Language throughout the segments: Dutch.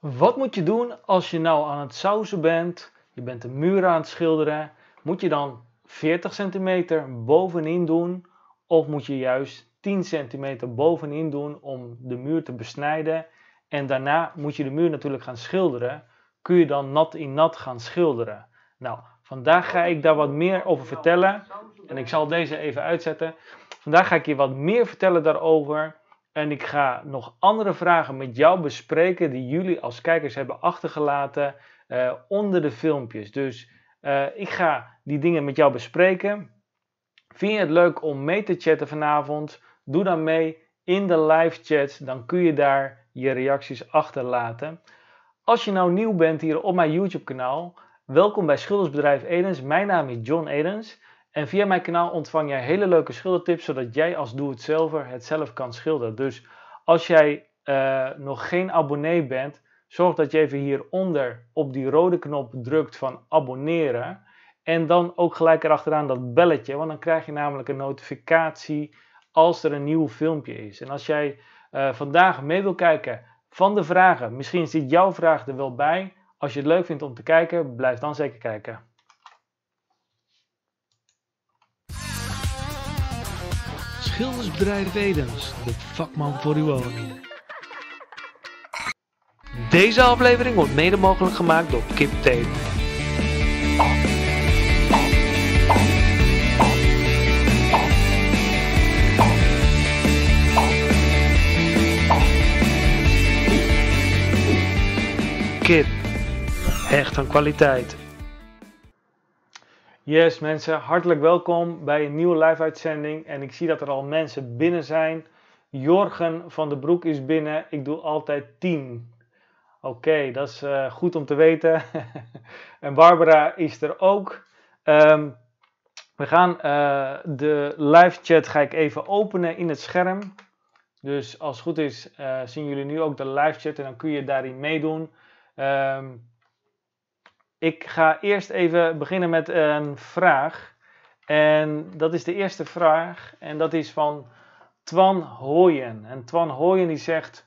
Wat moet je doen als je nou aan het sausen bent? Je bent de muur aan het schilderen. Moet je dan 40 centimeter bovenin doen? Of moet je juist 10 centimeter bovenin doen om de muur te besnijden? En daarna moet je de muur natuurlijk gaan schilderen. Kun je dan nat in nat gaan schilderen? Nou, vandaag ga ik daar wat meer over vertellen. En ik zal deze even uitzetten. Vandaag ga ik je wat meer vertellen daarover. En ik ga nog andere vragen met jou bespreken die jullie als kijkers hebben achtergelaten eh, onder de filmpjes. Dus eh, ik ga die dingen met jou bespreken. Vind je het leuk om mee te chatten vanavond? Doe dan mee in de live chat. Dan kun je daar je reacties achterlaten. Als je nou nieuw bent hier op mijn YouTube kanaal, welkom bij Schildersbedrijf Edens. Mijn naam is John Edens. En via mijn kanaal ontvang jij hele leuke schildertips, zodat jij als doe het zelf het zelf kan schilderen. Dus als jij eh, nog geen abonnee bent, zorg dat je even hieronder op die rode knop drukt van abonneren. En dan ook gelijk erachteraan dat belletje, want dan krijg je namelijk een notificatie als er een nieuw filmpje is. En als jij eh, vandaag mee wil kijken van de vragen, misschien zit jouw vraag er wel bij. Als je het leuk vindt om te kijken, blijf dan zeker kijken. schildersbedrijf Edens, de vakman voor uw woning. Deze aflevering wordt mede mogelijk gemaakt door Kip Tape. Kip, hecht aan kwaliteit. Yes mensen, hartelijk welkom bij een nieuwe live uitzending en ik zie dat er al mensen binnen zijn. Jorgen van de Broek is binnen, ik doe altijd 10. Oké, dat is eh, goed om te weten. en Barbara is er ook. Ehm, we gaan eh, de live chat ga ik even openen in het scherm. Dus als het goed is eh, zien jullie nu ook de live chat en dan kun je daarin meedoen. Um, ik ga eerst even beginnen met een vraag. En dat is de eerste vraag. En dat is van Twan Hooyen. En Twan Hooyen die zegt: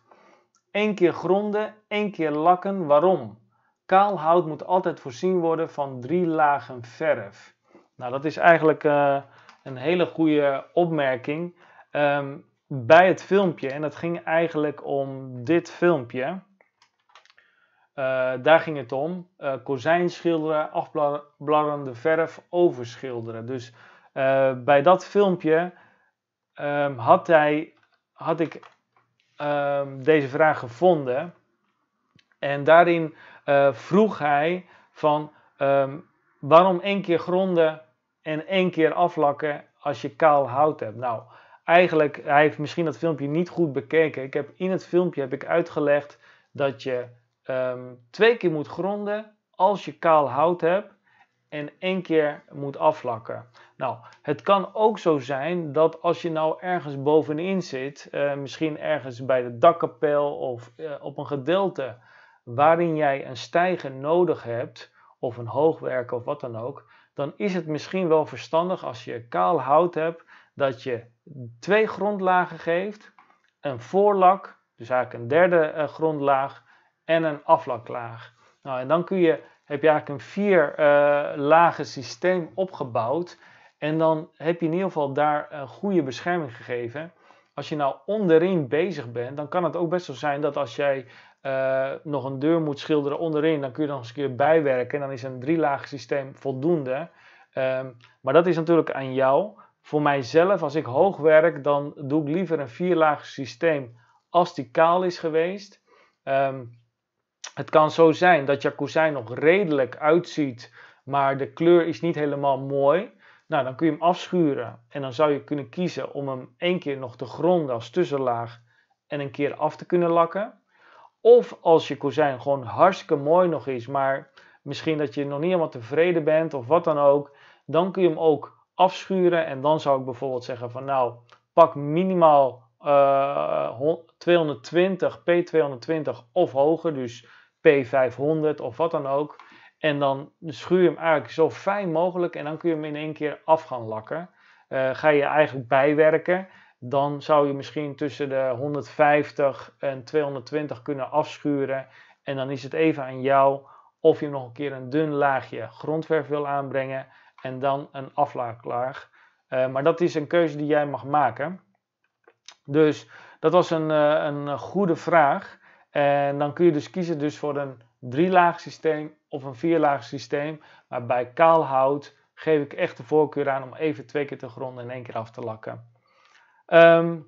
één keer gronden, één keer lakken. Waarom? Kaal hout moet altijd voorzien worden van drie lagen verf. Nou, dat is eigenlijk eh, een hele goede opmerking. Ehm, bij het filmpje, en dat ging eigenlijk om dit filmpje. Eh, daar ging het om. Eh, kozijn schilderen, afblarrende verf, overschilderen. Dus eh, bij dat filmpje ehm, had, hij, had ik ehm, deze vraag gevonden. En daarin vroeg hij van ehm, waarom één keer gronden en één keer aflakken als je kaal hout hebt. Nou, eigenlijk, hij heeft misschien dat filmpje niet goed bekeken. Ik heb, in het filmpje heb ik uitgelegd dat je Ehm, twee keer moet gronden als je kaal hout hebt en één keer moet aflakken. Nou, het kan ook zo zijn dat als je nou ergens bovenin zit, eh, misschien ergens bij de dakkapel of eh, op een gedeelte waarin jij een stijger nodig hebt, of een hoogwerker of wat dan ook, dan is het misschien wel verstandig als je kaal hout hebt dat je twee grondlagen geeft, een voorlak, dus eigenlijk een derde eh, grondlaag en een aflaklaag. Nou, en dan kun je, heb je eigenlijk een vier uh, lagen systeem opgebouwd. En dan heb je in ieder geval daar een goede bescherming gegeven. Als je nou onderin bezig bent, dan kan het ook best wel zijn dat als jij eh, nog een deur moet schilderen onderin, dan kun je nog eens een keer bijwerken. En dan is een drielaag systeem voldoende. Ehm, maar dat is natuurlijk aan jou. Voor mijzelf, als ik hoog werk, dan doe ik liever een lagen systeem als die kaal is geweest. Ehm, het kan zo zijn dat je kozijn nog redelijk uitziet, maar de kleur is niet helemaal mooi. Nou, dan kun je hem afschuren en dan zou je kunnen kiezen om hem één keer nog te gronden als tussenlaag en een keer af te kunnen lakken. Of als je kozijn gewoon hartstikke mooi nog is, maar misschien dat je nog niet helemaal tevreden bent of wat dan ook, dan kun je hem ook afschuren en dan zou ik bijvoorbeeld zeggen van nou, pak minimaal 220, eh, P220 of hoger, dus P500 of wat dan ook. En dan schuur je hem eigenlijk zo fijn mogelijk en dan kun je hem in één keer af gaan lakken. Eh, ga je eigenlijk bijwerken, dan zou je misschien tussen de 150 en 220 kunnen afschuren. En dan is het even aan jou of je nog een keer een dun laagje grondverf wil aanbrengen en dan een aflaaklaag. Uh, eh, maar dat is een keuze die jij mag maken. Dus dat was een, eh, een goede vraag. En dan kun je dus kiezen dus voor een drielaag systeem of een vierlaag systeem. Maar bij kaal hout geef ik echt de voorkeur aan om even twee keer te gronden en één keer af te lakken. Ehm,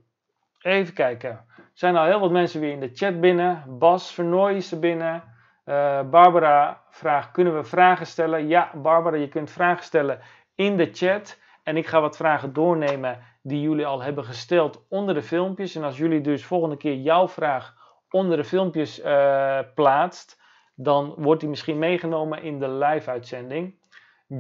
even kijken. Er zijn al heel wat mensen weer in de chat binnen. Bas Vernooy is er binnen. Eh, Barbara vraagt, kunnen we vragen stellen? Ja, Barbara, je kunt vragen stellen in de chat. En ik ga wat vragen doornemen die jullie al hebben gesteld onder de filmpjes. En als jullie dus volgende keer jouw vraag onder de filmpjes eh, plaatst, dan wordt die misschien meegenomen in de live-uitzending.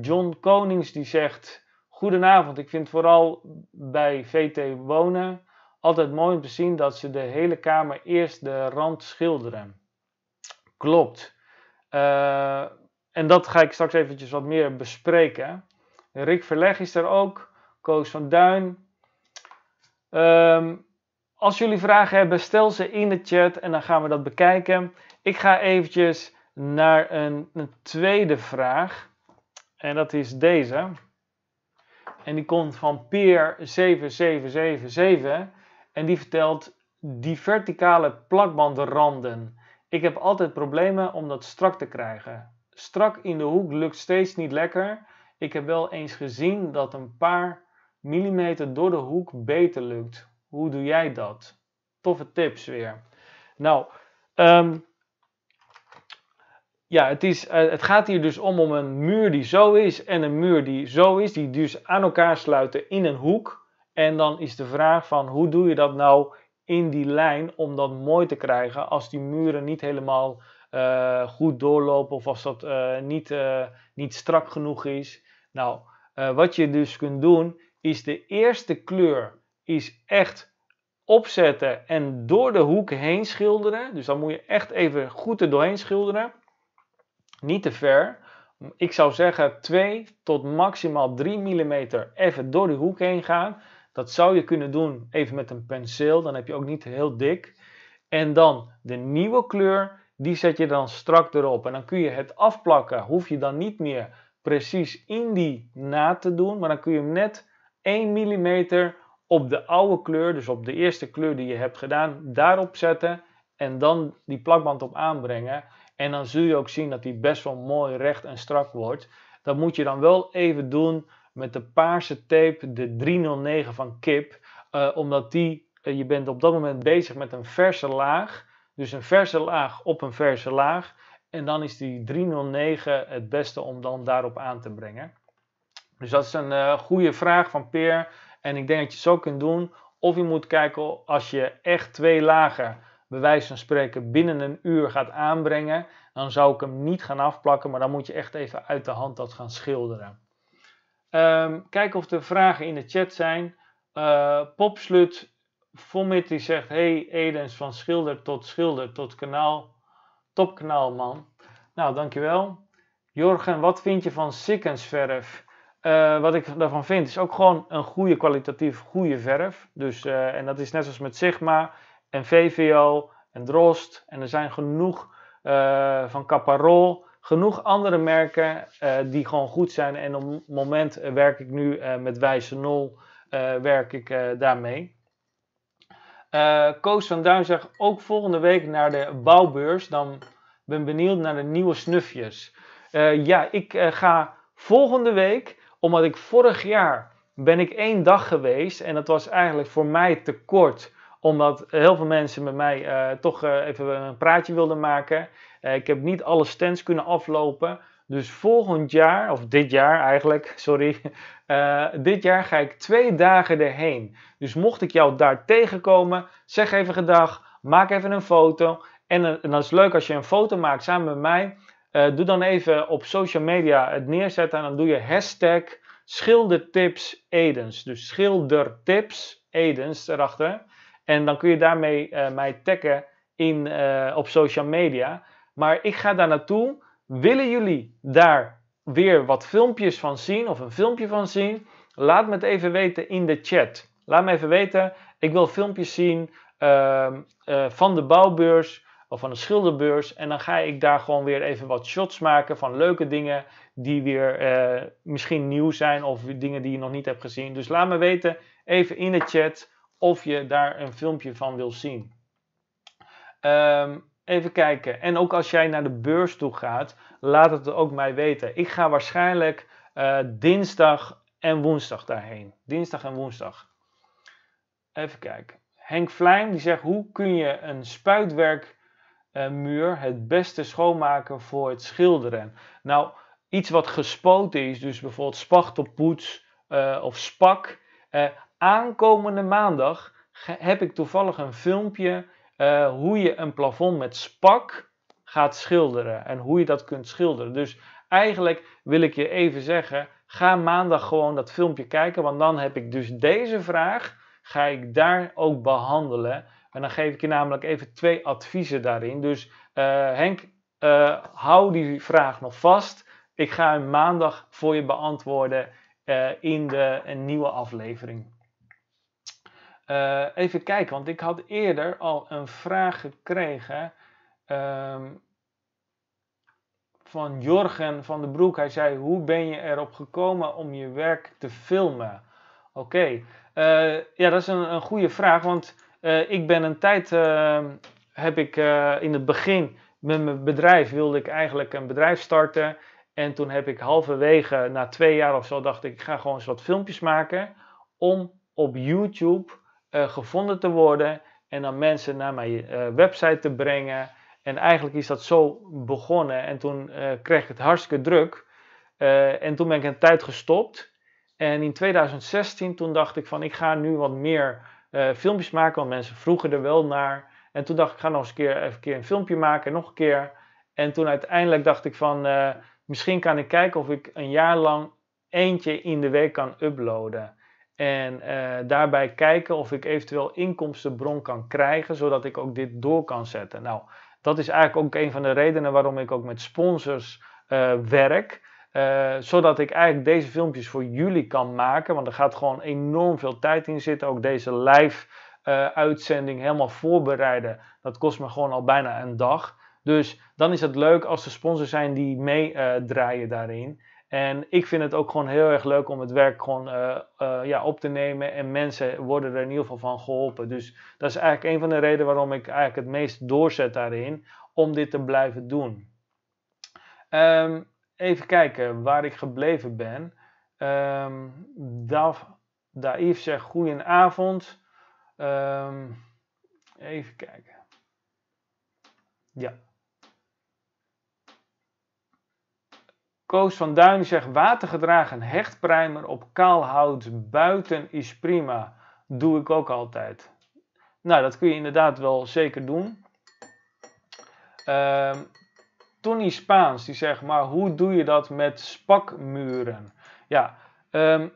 John Konings die zegt: Goedenavond, ik vind vooral bij VT Wonen altijd mooi om te zien dat ze de hele kamer eerst de rand schilderen. Klopt. Eh, en dat ga ik straks eventjes wat meer bespreken. Rick Verleg is er ook, Koos van Duin, Ehm, als jullie vragen hebben, stel ze in de chat en dan gaan we dat bekijken. Ik ga eventjes naar een, een tweede vraag. En dat is deze. En die komt van Peer7777. En die vertelt die verticale plakbandranden. Ik heb altijd problemen om dat strak te krijgen. Strak in de hoek lukt steeds niet lekker. Ik heb wel eens gezien dat een paar millimeter door de hoek beter lukt. Hoe doe jij dat? Toffe tips weer. Nou, ehm, ja, het, is, eh, het gaat hier dus om, om een muur die zo is en een muur die zo is, die dus aan elkaar sluiten in een hoek. En dan is de vraag van hoe doe je dat nou in die lijn om dat mooi te krijgen als die muren niet helemaal eh, goed doorlopen of als dat eh, niet, niet strak genoeg is. Nou, wat je dus kunt doen is de eerste kleur is echt opzetten en door de hoek heen schilderen. Dus dan moet je echt even goed er doorheen schilderen. Niet te ver. Ik zou zeggen 2 tot maximaal 3 mm even door de hoek heen gaan. Dat zou je kunnen doen even met een penseel. Dan heb je ook niet heel dik. En dan de nieuwe kleur, die zet je dan strak erop. En dan kun je het afplakken. Hoef je dan niet meer precies in die na te doen. Maar dan kun je hem net 1 mm op de oude kleur, dus op de eerste kleur die je hebt gedaan, daarop zetten en dan die plakband op aanbrengen. En dan zul je ook zien dat die best wel mooi recht en strak wordt. Dat moet je dan wel even doen met de paarse tape, de 309 van Kip. Eh, omdat die, eh, je bent op dat moment bezig met een verse laag. Dus een verse laag op een verse laag. En dan is die 309 het beste om dan daarop aan te brengen. Dus dat is een uh, goede vraag van Peer. En ik denk dat je zo kunt doen. Of je moet kijken als je echt twee lagen, bij wijze van spreken, binnen een uur gaat aanbrengen. Dan zou ik hem niet gaan afplakken, maar dan moet je echt even uit de hand dat gaan schilderen. Um, ehm, kijk of er vragen in de chat zijn. Uh, Popslut Vomit die zegt: Hey Edens, van schilder tot schilder tot kanaal. Topkanaal, man. Nou, dankjewel. Jorgen, wat vind je van Sikkensverf? Eh, wat ik daarvan vind is ook gewoon een goede kwalitatief goede verf. Dus, eh, en dat is net zoals met Sigma en VVO en Drost. En er zijn genoeg uh, van Caparol, genoeg andere merken die gewoon goed zijn. En op het moment werk ik nu met Wijze Nol, werk ik daarmee. Koos van Duin zegt ook volgende week naar de bouwbeurs. Dan ben benieuwd naar de nieuwe snufjes. ja, ik ga volgende week omdat ik vorig jaar ben ik één dag geweest en dat was eigenlijk voor mij te kort omdat heel veel mensen met mij eh, toch eh, even een praatje wilden maken. Eh, ik heb niet alle stands kunnen aflopen. Dus volgend jaar, of dit jaar eigenlijk, sorry. dit jaar ga ik twee dagen erheen. Dus mocht ik jou daar tegenkomen, zeg even gedag. Maak even een foto. En, en dat is leuk als je een foto maakt samen met mij. Eh, doe dan even op social media het neerzetten en dan doe je hashtag schildertips Edens. Dus schildertips Edens erachter. En dan kun je daarmee eh, mij taggen in, eh, op social media. Maar ik ga daar naartoe. Willen jullie daar weer wat filmpjes van zien of een filmpje van zien? Laat me het even weten in de chat. Laat me even weten. Ik wil filmpjes zien ehm, van de bouwbeurs of van de schilderbeurs. En dan ga ik daar gewoon weer even wat shots maken van leuke dingen die weer eh, misschien nieuw zijn of dingen die je nog niet hebt gezien. Dus laat me weten even in de chat of je daar een filmpje van wil zien. Ehm, even kijken. En ook als jij naar de beurs toe gaat, laat het ook mij weten. Ik ga waarschijnlijk eh, dinsdag en woensdag daarheen. Dinsdag en woensdag. Even kijken. Henk Vlijm die zegt: Hoe kun je een spuitwerk eh, muur het beste schoonmaken voor het schilderen? Nou, iets wat gespoten is, dus bijvoorbeeld spachtelpoets uh, of spak. Eh, aankomende maandag heb ik toevallig een filmpje hoe je een plafond met spak gaat schilderen en hoe je dat kunt schilderen. Dus eigenlijk wil ik je even zeggen, ga maandag gewoon dat filmpje kijken, want dan heb ik dus deze vraag, ga ik daar ook behandelen. En dan geef ik je namelijk even twee adviezen daarin. Dus eh, Henk, eh, hou die vraag nog vast. Ik ga hem maandag voor je beantwoorden eh, in de een nieuwe aflevering. even kijken, want ik had eerder al een vraag gekregen ehm, van Jorgen van de Broek. Hij zei: Hoe ben je erop gekomen om je werk te filmen? Oké, ja, dat is een, een goede vraag, want eh, ik ben een tijd, ehm, heb ik eh, in het begin met mijn bedrijf, wilde ik eigenlijk een bedrijf starten. En toen heb ik halverwege, na twee jaar of zo, dacht ik, ik ga gewoon eens wat filmpjes maken. Om op YouTube eh, gevonden te worden en dan mensen naar mijn website te brengen. En eigenlijk is dat zo begonnen. En toen kreeg ik het hartstikke druk. en toen ben ik een tijd gestopt. En in 2016 toen dacht ik van ik ga nu wat meer eh, filmpjes maken, want mensen vroegen er wel naar. En toen dacht ik, ga nog eens een keer, even een, keer een filmpje maken, nog een keer. En toen uiteindelijk dacht ik van, eh, misschien kan ik kijken of ik een jaar lang eentje in de week kan uploaden. En eh, daarbij kijken of ik eventueel inkomstenbron kan krijgen, zodat ik ook dit door kan zetten. Nou, dat is eigenlijk ook een van de redenen waarom ik ook met sponsors werk. Eh, zodat ik eigenlijk deze filmpjes voor jullie kan maken. Want er gaat gewoon enorm veel tijd in zitten. Ook deze live eh, uitzending helemaal voorbereiden. Dat kost me gewoon al bijna een dag. Dus dan is het leuk als er sponsors zijn die meedraaien eh, daarin. En ik vind het ook gewoon heel erg leuk om het werk gewoon ja, op te nemen. En mensen worden er in ieder geval van geholpen. Dus dat is eigenlijk een van de redenen waarom ik eigenlijk het meest doorzet daarin. Om dit te blijven doen. Um, even kijken waar ik gebleven ben. Um, ehm, Daif zegt goedenavond. Ehm, even kijken. Ja. Koos van Duin zegt watergedragen hechtprimer op kaal hout buiten is prima. Doe ik ook altijd. Nou, dat kun je inderdaad wel zeker doen. Ehm, Tony Spaans, die zegt maar hoe doe je dat met spakmuren? Ja, ehm,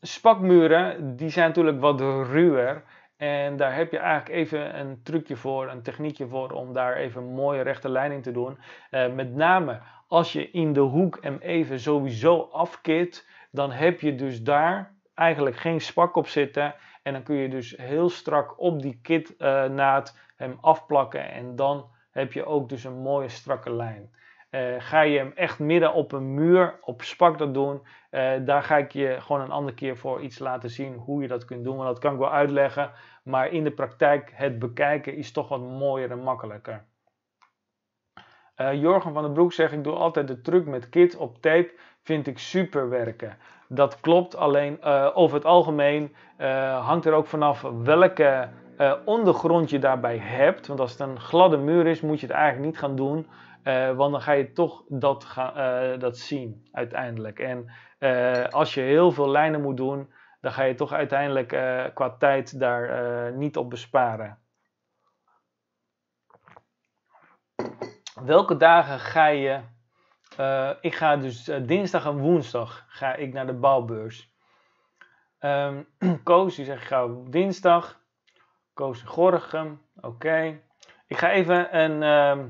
spakmuren die zijn natuurlijk wat ruwer. En daar heb je eigenlijk even een trucje voor, een techniekje voor om daar even een mooie rechte lijn in te doen. Eh, met name als je in de hoek hem even sowieso afkit, dan heb je dus daar eigenlijk geen spak op zitten. En dan kun je dus heel strak op die kitnaad uh, hem afplakken en dan heb je ook dus een mooie strakke lijn. Eh, ga je hem echt midden op een muur, op spak dat doen, eh, daar ga ik je gewoon een andere keer voor iets laten zien hoe je dat kunt doen. Want dat kan ik wel uitleggen, maar in de praktijk het bekijken is toch wat mooier en makkelijker. Eh, Jorgen van den Broek zegt, ik doe altijd de truc met kit op tape, vind ik super werken. Dat klopt, alleen over het algemeen hangt er ook vanaf welke uh, ondergrondje daarbij hebt. Want als het een gladde muur is, moet je het eigenlijk niet gaan doen. Eh, want dan ga je toch dat, eh, dat zien uiteindelijk. En als je heel veel lijnen moet doen, dan ga je toch uiteindelijk qua tijd daar niet op besparen. Welke dagen ga je? ik ga dus dinsdag en woensdag ga ik naar de bouwbeurs. Um, Koos die zegt ik ga dinsdag. Koos Gorgem, oké. Ik ga even een, ehm,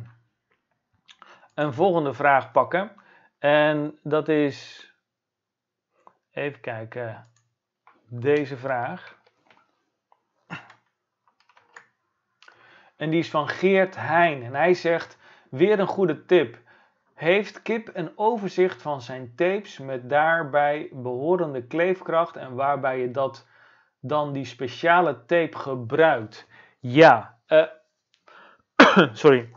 een volgende vraag pakken. En dat is, even kijken, deze vraag. En die is van Geert Heijn. En hij zegt, weer een goede tip. Heeft Kip een overzicht van zijn tapes met daarbij behorende kleefkracht en waarbij je dat dan die speciale tape gebruikt? Ja, eh, sorry.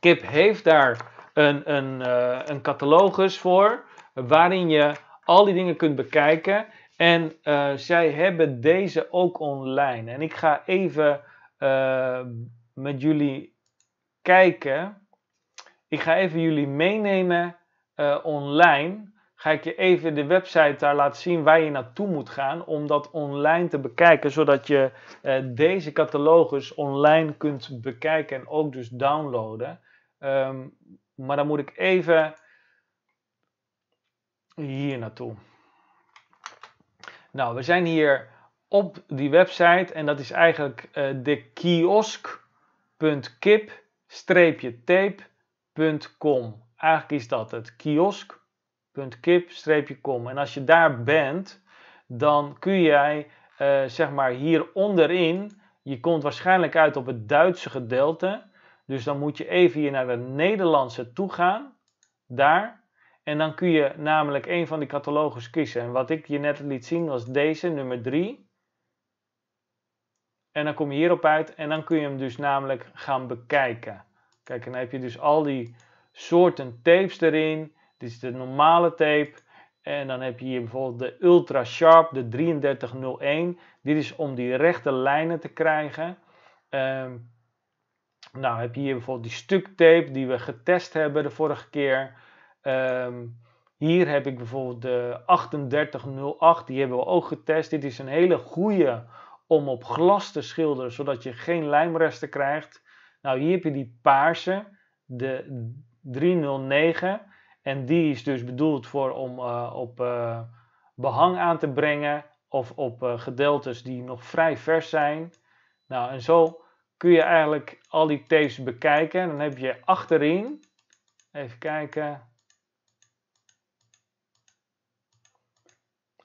Kip heeft daar een, een, eh, een catalogus voor, waarin je al die dingen kunt bekijken. En eh, zij hebben deze ook online. En ik ga even met jullie kijken. Ik ga even jullie meenemen online ga ik je even de website daar laten zien waar je naartoe moet gaan om dat online te bekijken, zodat je eh, deze catalogus online kunt bekijken en ook dus downloaden. Ehm, maar dan moet ik even hier naartoe. Nou, we zijn hier op die website en dat is eigenlijk uh, de kiosk.kip-tape.com. Eigenlijk is dat het kiosk wwwkip kom En als je daar bent, dan kun jij eh, zeg maar hier onderin je komt waarschijnlijk uit op het Duitse gedeelte. Dus dan moet je even hier naar het Nederlandse toe gaan. Daar. En dan kun je namelijk een van die catalogus kiezen. En wat ik je net liet zien was deze, nummer 3. En dan kom je hierop uit en dan kun je hem dus namelijk gaan bekijken. Kijk, en dan heb je dus al die soorten tapes erin. Dit is de normale tape. En dan heb je hier bijvoorbeeld de Ultra Sharp, de 3301. Dit is om die rechte lijnen te krijgen. Ehm, nou heb je hier bijvoorbeeld die stuk tape die we getest hebben de vorige keer. Ehm, hier heb ik bijvoorbeeld de 3808, die hebben we ook getest. Dit is een hele goede om op glas te schilderen, zodat je geen lijmresten krijgt. Nou, hier heb je die paarse, de 309. En die is dus bedoeld voor om eh, op eh, behang aan te brengen of op uh, gedeeltes die nog vrij vers zijn. Nou, en zo kun je eigenlijk al die tapes bekijken. Dan heb je achterin, even kijken.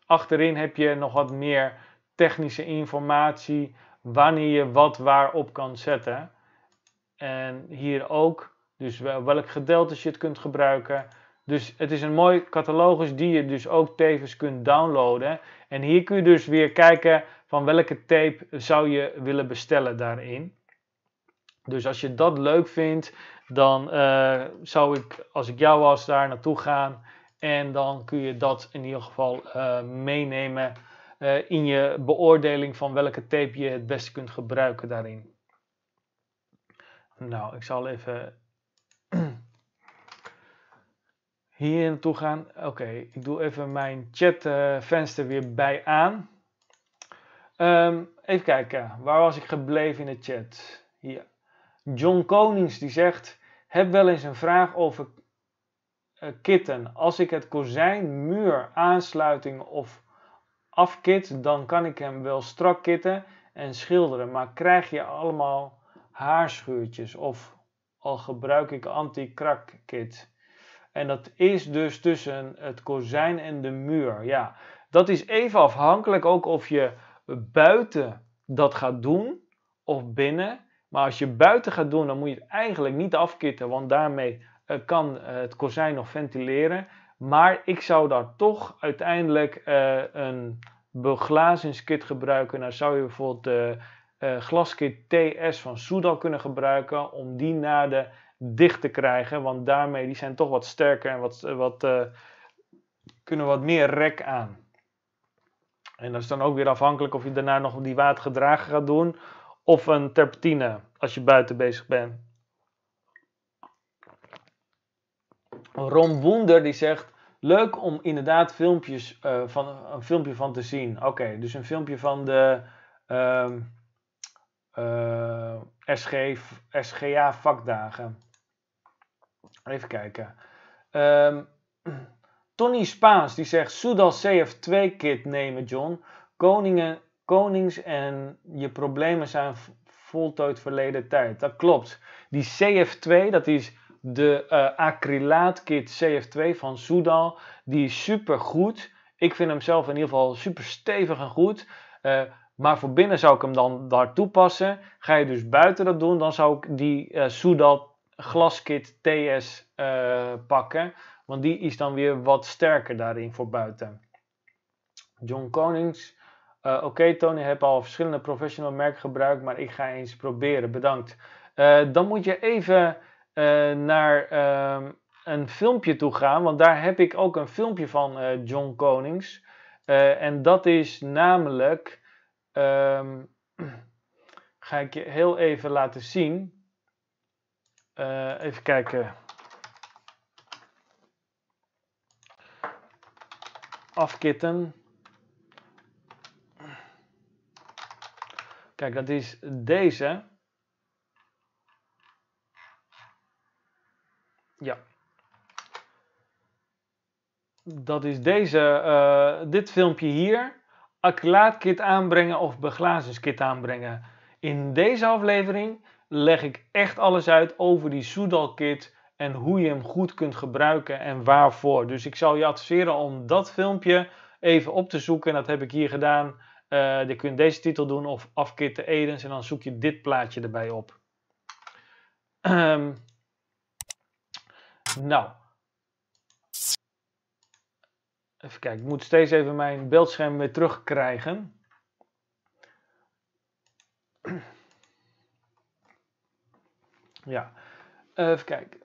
Achterin heb je nog wat meer technische informatie wanneer je wat waar op kan zetten. En hier ook, dus welk gedeelte je het kunt gebruiken dus het is een mooi catalogus die je dus ook tevens kunt downloaden. En hier kun je dus weer kijken van welke tape zou je willen bestellen daarin. Dus als je dat leuk vindt, dan eh, zou ik, als ik jou was, daar naartoe gaan. En dan kun je dat in ieder geval eh, meenemen eh, in je beoordeling van welke tape je het beste kunt gebruiken daarin. Nou, ik zal even hier naartoe gaan. Oké, ik doe even mijn chatvenster eh, weer bij aan. Ehm, even kijken, waar was ik gebleven in de chat? Hier. John Konings die zegt: Heb wel eens een vraag over eh, kitten. Als ik het kozijn, muur, aansluiting of afkit, dan kan ik hem wel strak kitten en schilderen. Maar krijg je allemaal haarschuurtjes? Of al gebruik ik anti-krak kit? En dat is dus tussen het kozijn en de muur. Ja, dat is even afhankelijk ook of je buiten dat gaat doen of binnen. Maar als je buiten gaat doen, dan moet je het eigenlijk niet afkitten, want daarmee eh, kan eh, het kozijn nog ventileren. Maar ik zou daar toch uiteindelijk eh, een beglazingskit gebruiken. Nou zou je bijvoorbeeld de glaskit TS van Soudal kunnen gebruiken om die naar de dicht te krijgen. Want daarmee die zijn toch wat sterker en wat, wat, eh, kunnen wat meer rek aan. En dat is dan ook weer afhankelijk of je daarna nog die watergedragen gaat doen. Of een terpentine als je buiten bezig bent. Ron Woender die zegt: Leuk om inderdaad filmpjes, eh, van, een filmpje van te zien. Oké, dus een filmpje van de ehm, eh, SGA vakdagen. Even kijken. Ehm, Tony Spaans die zegt: Soedal CF2 kit nemen, John. Koningen, konings en je problemen zijn voltooid verleden tijd. Dat klopt. Die CF2, dat is de uh, kit CF2 van Soudal. Die is super goed. Ik vind hem zelf in ieder geval super stevig en goed. Eh, maar voor binnen zou ik hem dan daar toepassen. Ga je dus buiten dat doen, dan zou ik die uh, Soudal Glaskit TS eh, pakken. Want die is dan weer wat sterker daarin voor buiten. John Konings. Eh, oké okay, Tony, heb al verschillende professional merken gebruikt, maar ik ga eens proberen. Bedankt. Eh, dan moet je even naar ehm, een filmpje toe gaan, want daar heb ik ook een filmpje van John Konings. en dat is namelijk, ehm, ga ik je heel even laten zien. Eh, even kijken. Afkitten. Kijk, dat is deze. Ja. Dat is deze, eh, dit filmpje hier. Acrylaatkit aanbrengen of beglazingskit aanbrengen. In deze aflevering leg ik echt alles uit over die Soedal Kit en hoe je hem goed kunt gebruiken en waarvoor. Dus ik zou je adviseren om dat filmpje even op te zoeken. En dat heb ik hier gedaan. Eh, je kunt deze titel doen of afkitten Edens en dan zoek je dit plaatje erbij op. Ehm, nou. Even kijken, ik moet steeds even mijn beeldscherm weer terugkrijgen. Ja, even kijken.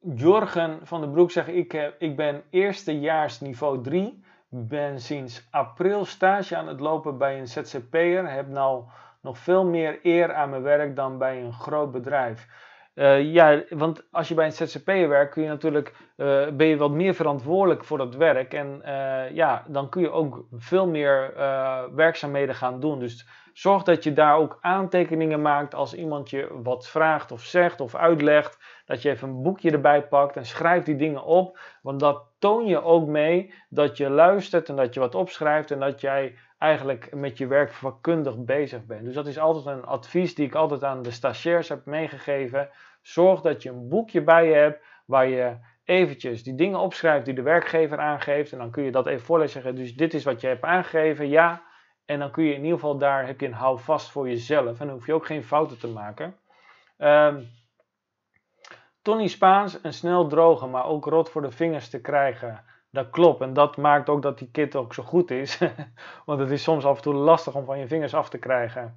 Jorgen van den Broek zegt: ik, heb, ik ben eerstejaars niveau 3. Ben sinds april stage aan het lopen bij een ZZP'er. Heb nou nog veel meer eer aan mijn werk dan bij een groot bedrijf. Eh, ja, want als je bij een ZZP'er werkt, kun je natuurlijk, eh, ben je wat meer verantwoordelijk voor dat werk. En eh, ja, dan kun je ook veel meer werkzaamheden gaan doen. Dus zorg dat je daar ook aantekeningen maakt als iemand je wat vraagt of zegt of uitlegt. Dat je even een boekje erbij pakt en schrijf die dingen op. Want dat toon je ook mee dat je luistert en dat je wat opschrijft en dat jij eigenlijk met je werk vakkundig bezig bent. Dus dat is altijd een advies die ik altijd aan de stagiairs heb meegegeven. Zorg dat je een boekje bij je hebt waar je eventjes die dingen opschrijft die de werkgever aangeeft. En dan kun je dat even voorleggen. zeggen, dus dit is wat je hebt aangegeven, ja. En dan kun je in ieder geval daar, heb je een houvast voor jezelf. En dan hoef je ook geen fouten te maken. Ehm, Tony Spaans, een snel droge, maar ook rot voor de vingers te krijgen dat klopt. En dat maakt ook dat die kit ook zo goed is. Want het is soms af en toe lastig om van je vingers af te krijgen.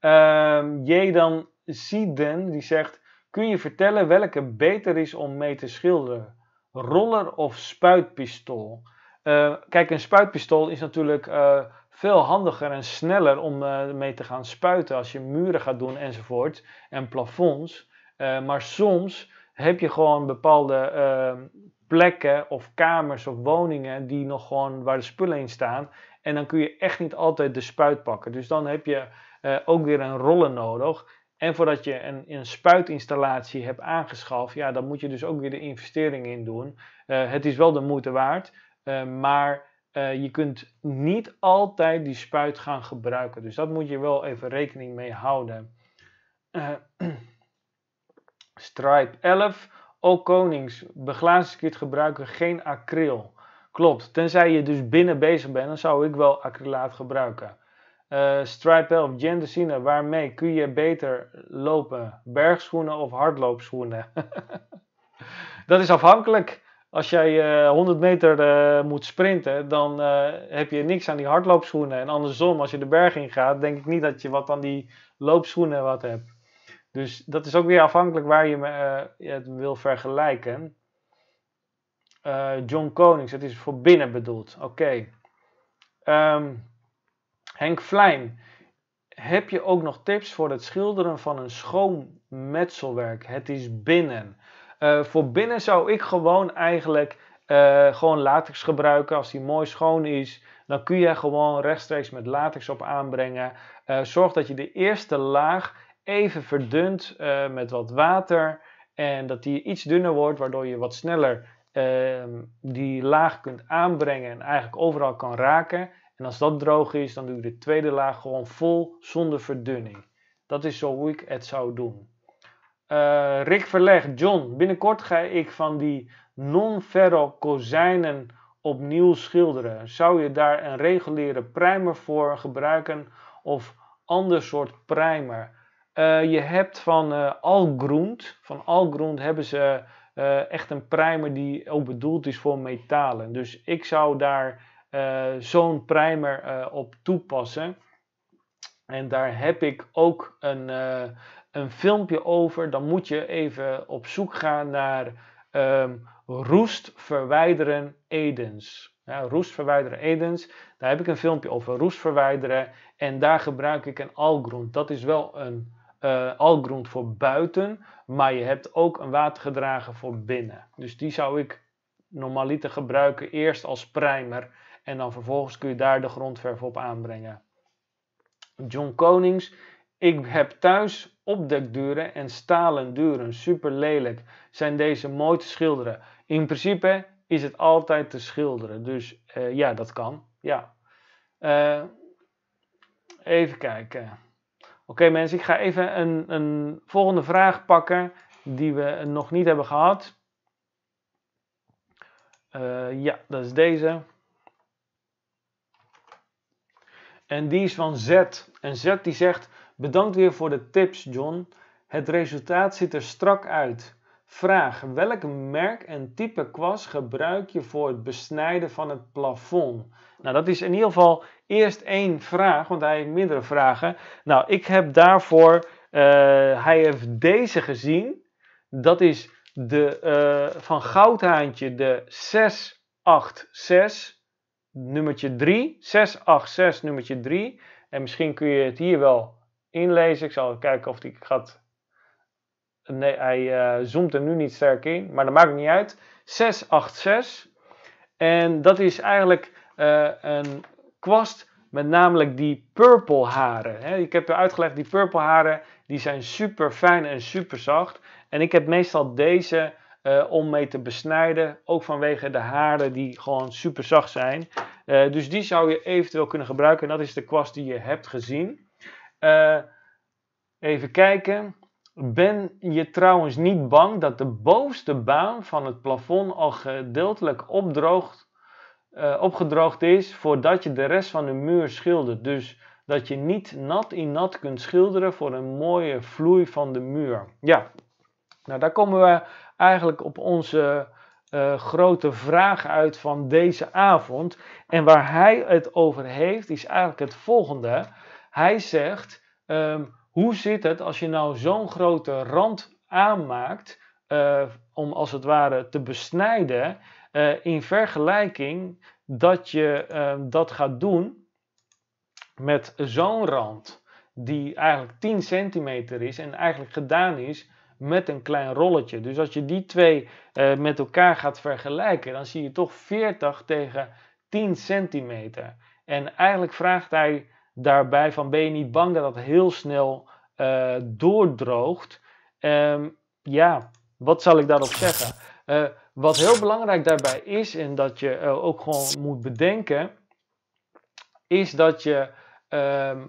Um, Jedan Sieden die zegt: Kun je vertellen welke beter is om mee te schilderen? Roller of spuitpistool? Eh, kijk, een spuitpistool is natuurlijk eh, veel handiger en sneller om eh, mee te gaan spuiten als je muren gaat doen enzovoort en plafonds. maar soms heb je gewoon bepaalde ehm, plekken of kamers of woningen die nog gewoon waar de spullen in staan. En dan kun je echt niet altijd de spuit pakken. Dus dan heb je eh, ook weer een rollen nodig. En voordat je een, een spuitinstallatie hebt aangeschaft, ja, dan moet je dus ook weer de investering in doen. Eh, het is wel de moeite waard, eh, maar je kunt niet altijd die spuit gaan gebruiken. Dus dat moet je wel even rekening mee houden. Stripe 11. Ook konings, beglazen beglazenskit gebruiken geen acryl. Klopt, tenzij je dus binnen bezig bent, dan zou ik wel acrylaat gebruiken. Uh, Stripe Help, Gendecine, waarmee kun je beter lopen? Bergschoenen of hardloopschoenen? dat is afhankelijk. Als jij 100 eh, meter eh, moet sprinten, dan heb je niks aan die hardloopschoenen. En andersom, als je de berg in gaat, denk ik niet dat je wat aan die loopschoenen wat hebt. Dus dat is ook weer afhankelijk waar je eh, het wil vergelijken. Eh, John Konings, het is voor binnen bedoeld. Oké. Ehm, Henk Vlijn, Heb je ook nog tips voor het schilderen van een schoon metselwerk? Het is binnen. Eh, voor binnen zou ik gewoon eigenlijk gewoon latex gebruiken. Als die mooi schoon is, dan kun je gewoon rechtstreeks met latex op aanbrengen. zorg dat je de eerste laag even verdund eh, met wat water. En dat die iets dunner wordt, waardoor je wat sneller ehm, die laag kunt aanbrengen en eigenlijk overal kan raken. En als dat droog is, dan doe je de tweede laag gewoon vol zonder verdunning. Dat is zo hoe ik het zou doen. Eh, Rick Verleg, John, binnenkort ga ik van die non-ferro kozijnen opnieuw schilderen. Zou je daar een reguliere primer voor gebruiken of ander soort primer? Eh, je hebt van uh, van Algrund hebben ze eh, echt een primer die ook bedoeld is voor metalen. Dus ik zou daar zo'n primer op toepassen. En daar heb ik ook een, een filmpje over. Dan moet je even op zoek gaan naar um, roest verwijderen Edens. Ja, roest verwijderen Edens. Daar heb ik een filmpje over roest verwijderen. En daar gebruik ik een algrond. Dat is wel een uh, algrond voor buiten, maar je hebt ook een watergedragen voor binnen. Dus die zou ik normaliter gebruiken eerst als primer en dan vervolgens kun je daar de grondverf op aanbrengen. John Konings, ik heb thuis opdekduren en stalen duren, super lelijk, zijn deze mooi te schilderen. In principe is het altijd te schilderen, dus eh, ja, dat kan. Ja. Eh, even kijken. Oké mensen, ik ga even een, een, volgende vraag pakken die we nog niet hebben gehad. Eh, ja, dat is deze. En die is van Z. En Z die zegt: Bedankt weer voor de tips, John. Het resultaat ziet er strak uit. Vraag: welk merk en type kwast gebruik je voor het besnijden van het plafond? Nou, dat is in ieder geval eerst één vraag, want hij heeft meerdere vragen. Nou, ik heb daarvoor, eh, hij heeft deze gezien. Dat is de, eh, van Goudhaantje de 686, nummertje 3. 686, nummertje 3. En misschien kun je het hier wel inlezen. Ik zal kijken of die gaat... Nee, hij uh, zoomt er nu niet sterk in, maar dat maakt niet uit. 686. En dat is eigenlijk eh, een kwast met namelijk die purple haren. Ik heb je uitgelegd, die purple haren die zijn super fijn en super zacht. En ik heb meestal deze eh, om mee te besnijden. Ook vanwege de haren die gewoon super zacht zijn. Eh, dus die zou je eventueel kunnen gebruiken. En dat is de kwast die je hebt gezien. even kijken. Ben je trouwens niet bang dat de bovenste baan van het plafond al gedeeltelijk opdroogt eh, opgedroogd is voordat je de rest van de muur schildert. Dus dat je niet nat in nat kunt schilderen voor een mooie vloei van de muur. Ja, nou daar komen we eigenlijk op onze eh, grote vraag uit van deze avond. En waar hij het over heeft is eigenlijk het volgende. Hij zegt, ehm, hoe zit het als je nou zo'n grote rand aanmaakt... Eh, om als het ware te besnijden eh, in vergelijking dat je ehm, dat gaat doen met zo'n rand die eigenlijk 10 centimeter is en eigenlijk gedaan is met een klein rolletje. Dus als je die twee eh, met elkaar gaat vergelijken, dan zie je toch 40 tegen 10 centimeter. En eigenlijk vraagt hij daarbij van ben je niet bang dat dat heel snel eh, doordroogt? Ehm, ja, wat zal ik daarop zeggen? Uh, wat heel belangrijk daarbij is, en dat je eh, ook gewoon moet bedenken, is dat je, ehm,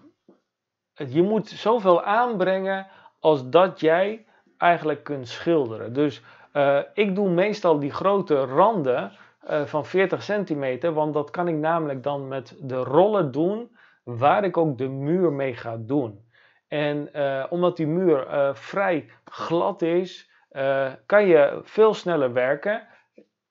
je moet zoveel aanbrengen als dat jij eigenlijk kunt schilderen. Dus eh, ik doe meestal die grote randen eh, van 40 centimeter, want dat kan ik namelijk dan met de rollen doen waar ik ook de muur mee ga doen. En omdat die muur vrij glad is, eh, kan je veel sneller werken.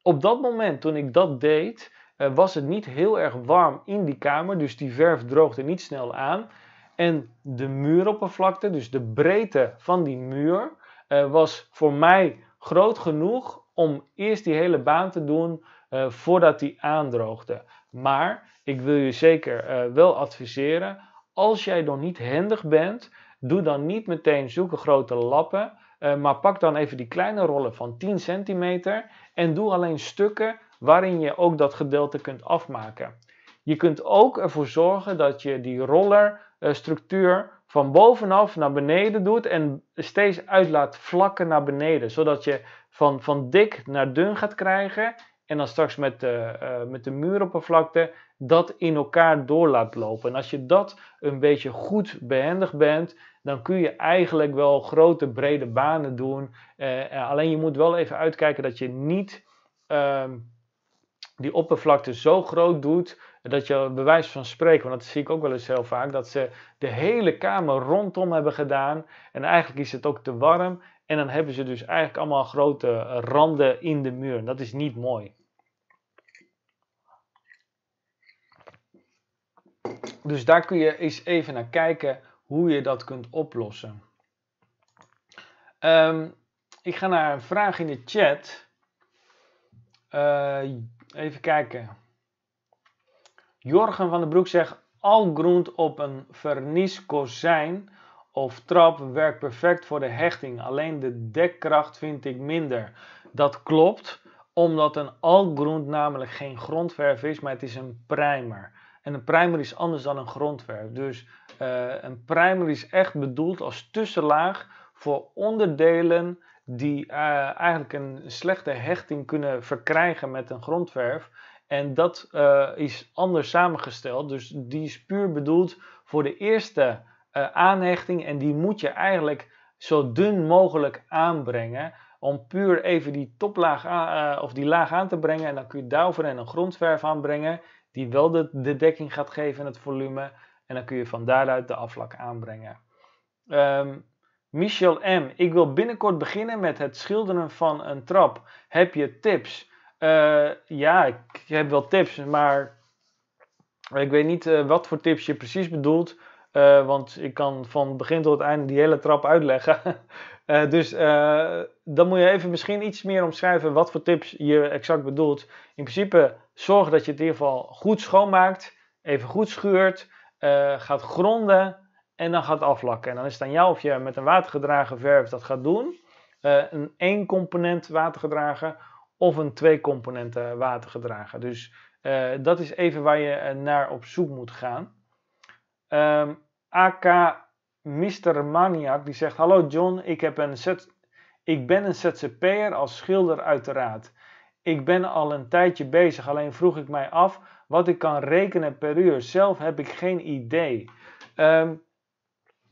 Op dat moment, toen ik dat deed, eh, was het niet heel erg warm in die kamer. Dus die verf droogde niet snel aan. En de muuroppervlakte, dus de breedte van die muur, eh, was voor mij groot genoeg om eerst die hele baan te doen voordat die aandroogde. Maar ik wil je zeker wel adviseren, als jij nog niet handig bent, doe dan niet meteen zulke grote lappen. Eh, maar pak dan even die kleine rollen van 10 centimeter en doe alleen stukken waarin je ook dat gedeelte kunt afmaken. Je kunt ook ervoor zorgen dat je die rollerstructuur eh, van bovenaf naar beneden doet en steeds uitlaat vlakken naar beneden. Zodat je van, van dik naar dun gaat krijgen en dan straks met de, uh, met de muuroppervlakte dat in elkaar door laat lopen. En als je dat een beetje goed behendig bent, dan kun je eigenlijk wel grote brede banen doen. Eh, eh, alleen je moet wel even uitkijken dat je niet ehm, die oppervlakte zo groot doet dat je bewijs van spreken, want dat zie ik ook wel eens heel vaak, dat ze de hele kamer rondom hebben gedaan en eigenlijk is het ook te warm en dan hebben ze dus eigenlijk allemaal grote randen in de muur. Dat is niet mooi. Dus daar kun je eens even naar kijken hoe je dat kunt oplossen. Ehm, ik ga naar een vraag in de chat. Eh, even kijken. Jorgen van den Broek zegt: Al op een verniskozijn of trap werkt perfect voor de hechting. Alleen de dekkracht vind ik minder. Dat klopt, omdat een algroend namelijk geen grondverf is, maar het is een primer. En een primer is anders dan een grondverf. Dus eh, een primer is echt bedoeld als tussenlaag voor onderdelen die eh, eigenlijk een slechte hechting kunnen verkrijgen met een grondverf. En dat eh, is anders samengesteld. Dus die is puur bedoeld voor de eerste aanhechting. En die moet je eigenlijk zo dun mogelijk aanbrengen. Om puur even die toplaag of die laag aan te brengen. En dan kun je daarover een grondverf aanbrengen die wel de, de dekking gaat geven en het volume. En dan kun je van daaruit de afvlak aanbrengen. Ehm, Michel M. Ik wil binnenkort beginnen met het schilderen van een trap. Heb je tips? Eh, ja, ik heb wel tips, maar ik weet niet eh, wat voor tips je precies bedoelt. Eh, want ik kan van begin tot het einde die hele trap uitleggen. dus dan moet je even misschien iets meer omschrijven wat voor tips je exact bedoelt. In principe zorg dat je het in ieder geval goed schoonmaakt, even goed schuurt, eh, gaat gronden en dan gaat aflakken. En dan is het aan jou of je met een watergedragen verf dat gaat doen. Eh, een één component watergedragen of een twee componenten eh, watergedragen. Dus dat is even waar je naar op zoek moet gaan. Um, ehm, AK Mr. Maniac die zegt: Hallo John, ik, heb een Z ik ben een ZZP'er als schilder uiteraard. Ik ben al een tijdje bezig, alleen vroeg ik mij af wat ik kan rekenen per uur. Zelf heb ik geen idee. Ehm,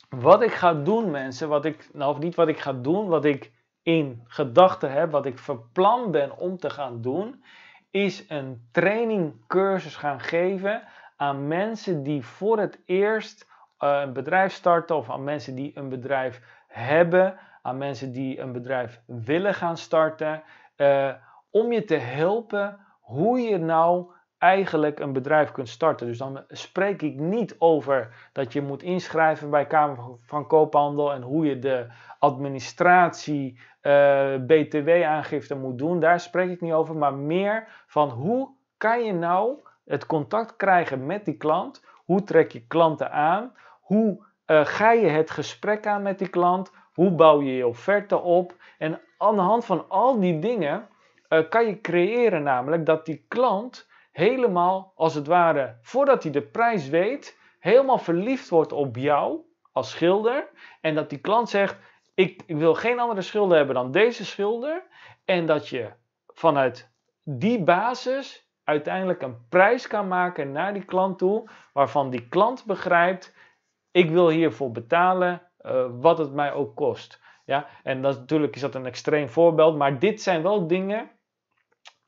wat ik ga doen, mensen, wat ik, nou of niet wat ik ga doen, wat ik in gedachten heb, wat ik verplan ben om te gaan doen, is een trainingcursus gaan geven aan mensen die voor het eerst eh, een bedrijf starten of aan mensen die een bedrijf hebben, aan mensen die een bedrijf willen gaan starten. Eh, om je te helpen hoe je nou eigenlijk een bedrijf kunt starten. Dus dan spreek ik niet over dat je moet inschrijven bij Kamer van Koophandel en hoe je de administratie uh, BTW-aangifte moet doen. Daar spreek ik niet over, maar meer van hoe kan je nou het contact krijgen met die klant? Hoe trek je klanten aan? Hoe eh, ga je het gesprek aan met die klant? Hoe bouw je je offerte op? En aan de hand van al die dingen eh, kan je creëren namelijk dat die klant helemaal, als het ware, voordat hij de prijs weet, helemaal verliefd wordt op jou als schilder. En dat die klant zegt: ik, ik wil geen andere schilder hebben dan deze schilder. En dat je vanuit die basis uiteindelijk een prijs kan maken naar die klant toe, waarvan die klant begrijpt: ik wil hiervoor betalen eh, wat het mij ook kost. Ja, en dat, natuurlijk is dat een extreem voorbeeld, maar dit zijn wel dingen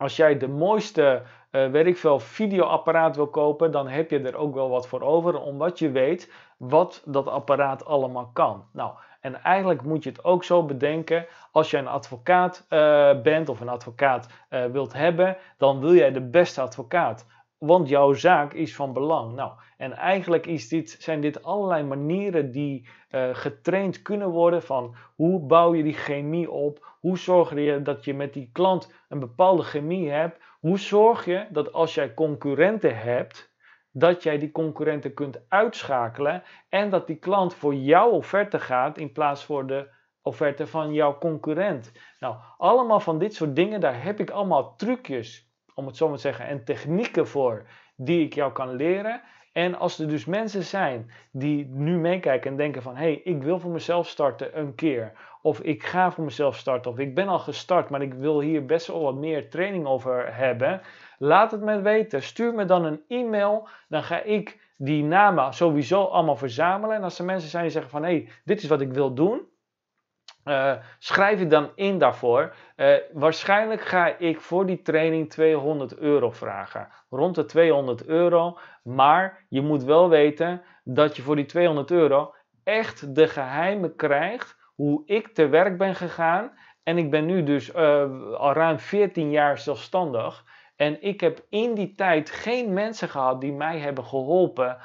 als jij de mooiste, uh, weet videoapparaat wil kopen, dan heb je er ook wel wat voor over, omdat je weet wat dat apparaat allemaal kan. Nou, en eigenlijk moet je het ook zo bedenken, als jij een advocaat eh, bent of een advocaat eh, wilt hebben, dan wil jij de beste advocaat want jouw zaak is van belang. Nou, en eigenlijk is dit, zijn dit allerlei manieren die eh, getraind kunnen worden van hoe bouw je die chemie op? Hoe zorg je dat je met die klant een bepaalde chemie hebt? Hoe zorg je dat als jij concurrenten hebt, dat jij die concurrenten kunt uitschakelen en dat die klant voor jouw offerte gaat in plaats voor de offerte van jouw concurrent? Nou, allemaal van dit soort dingen, daar heb ik allemaal trucjes om het zo maar te zeggen, en technieken voor die ik jou kan leren. En als er dus mensen zijn die nu meekijken en denken van hé, hey, ik wil voor mezelf starten een keer. Of ik ga voor mezelf starten. Of ik ben al gestart, maar ik wil hier best wel wat meer training over hebben. Laat het me weten. Stuur me dan een e-mail. Dan ga ik die namen sowieso allemaal verzamelen. En als er mensen zijn die zeggen van hé, hey, dit is wat ik wil doen. Eh, schrijf je dan in daarvoor. Eh, waarschijnlijk ga ik voor die training 200 euro vragen. Rond de 200 euro. Maar je moet wel weten dat je voor die 200 euro echt de geheimen krijgt hoe ik te werk ben gegaan. En ik ben nu dus eh, al ruim 14 jaar zelfstandig. En ik heb in die tijd geen mensen gehad die mij hebben geholpen.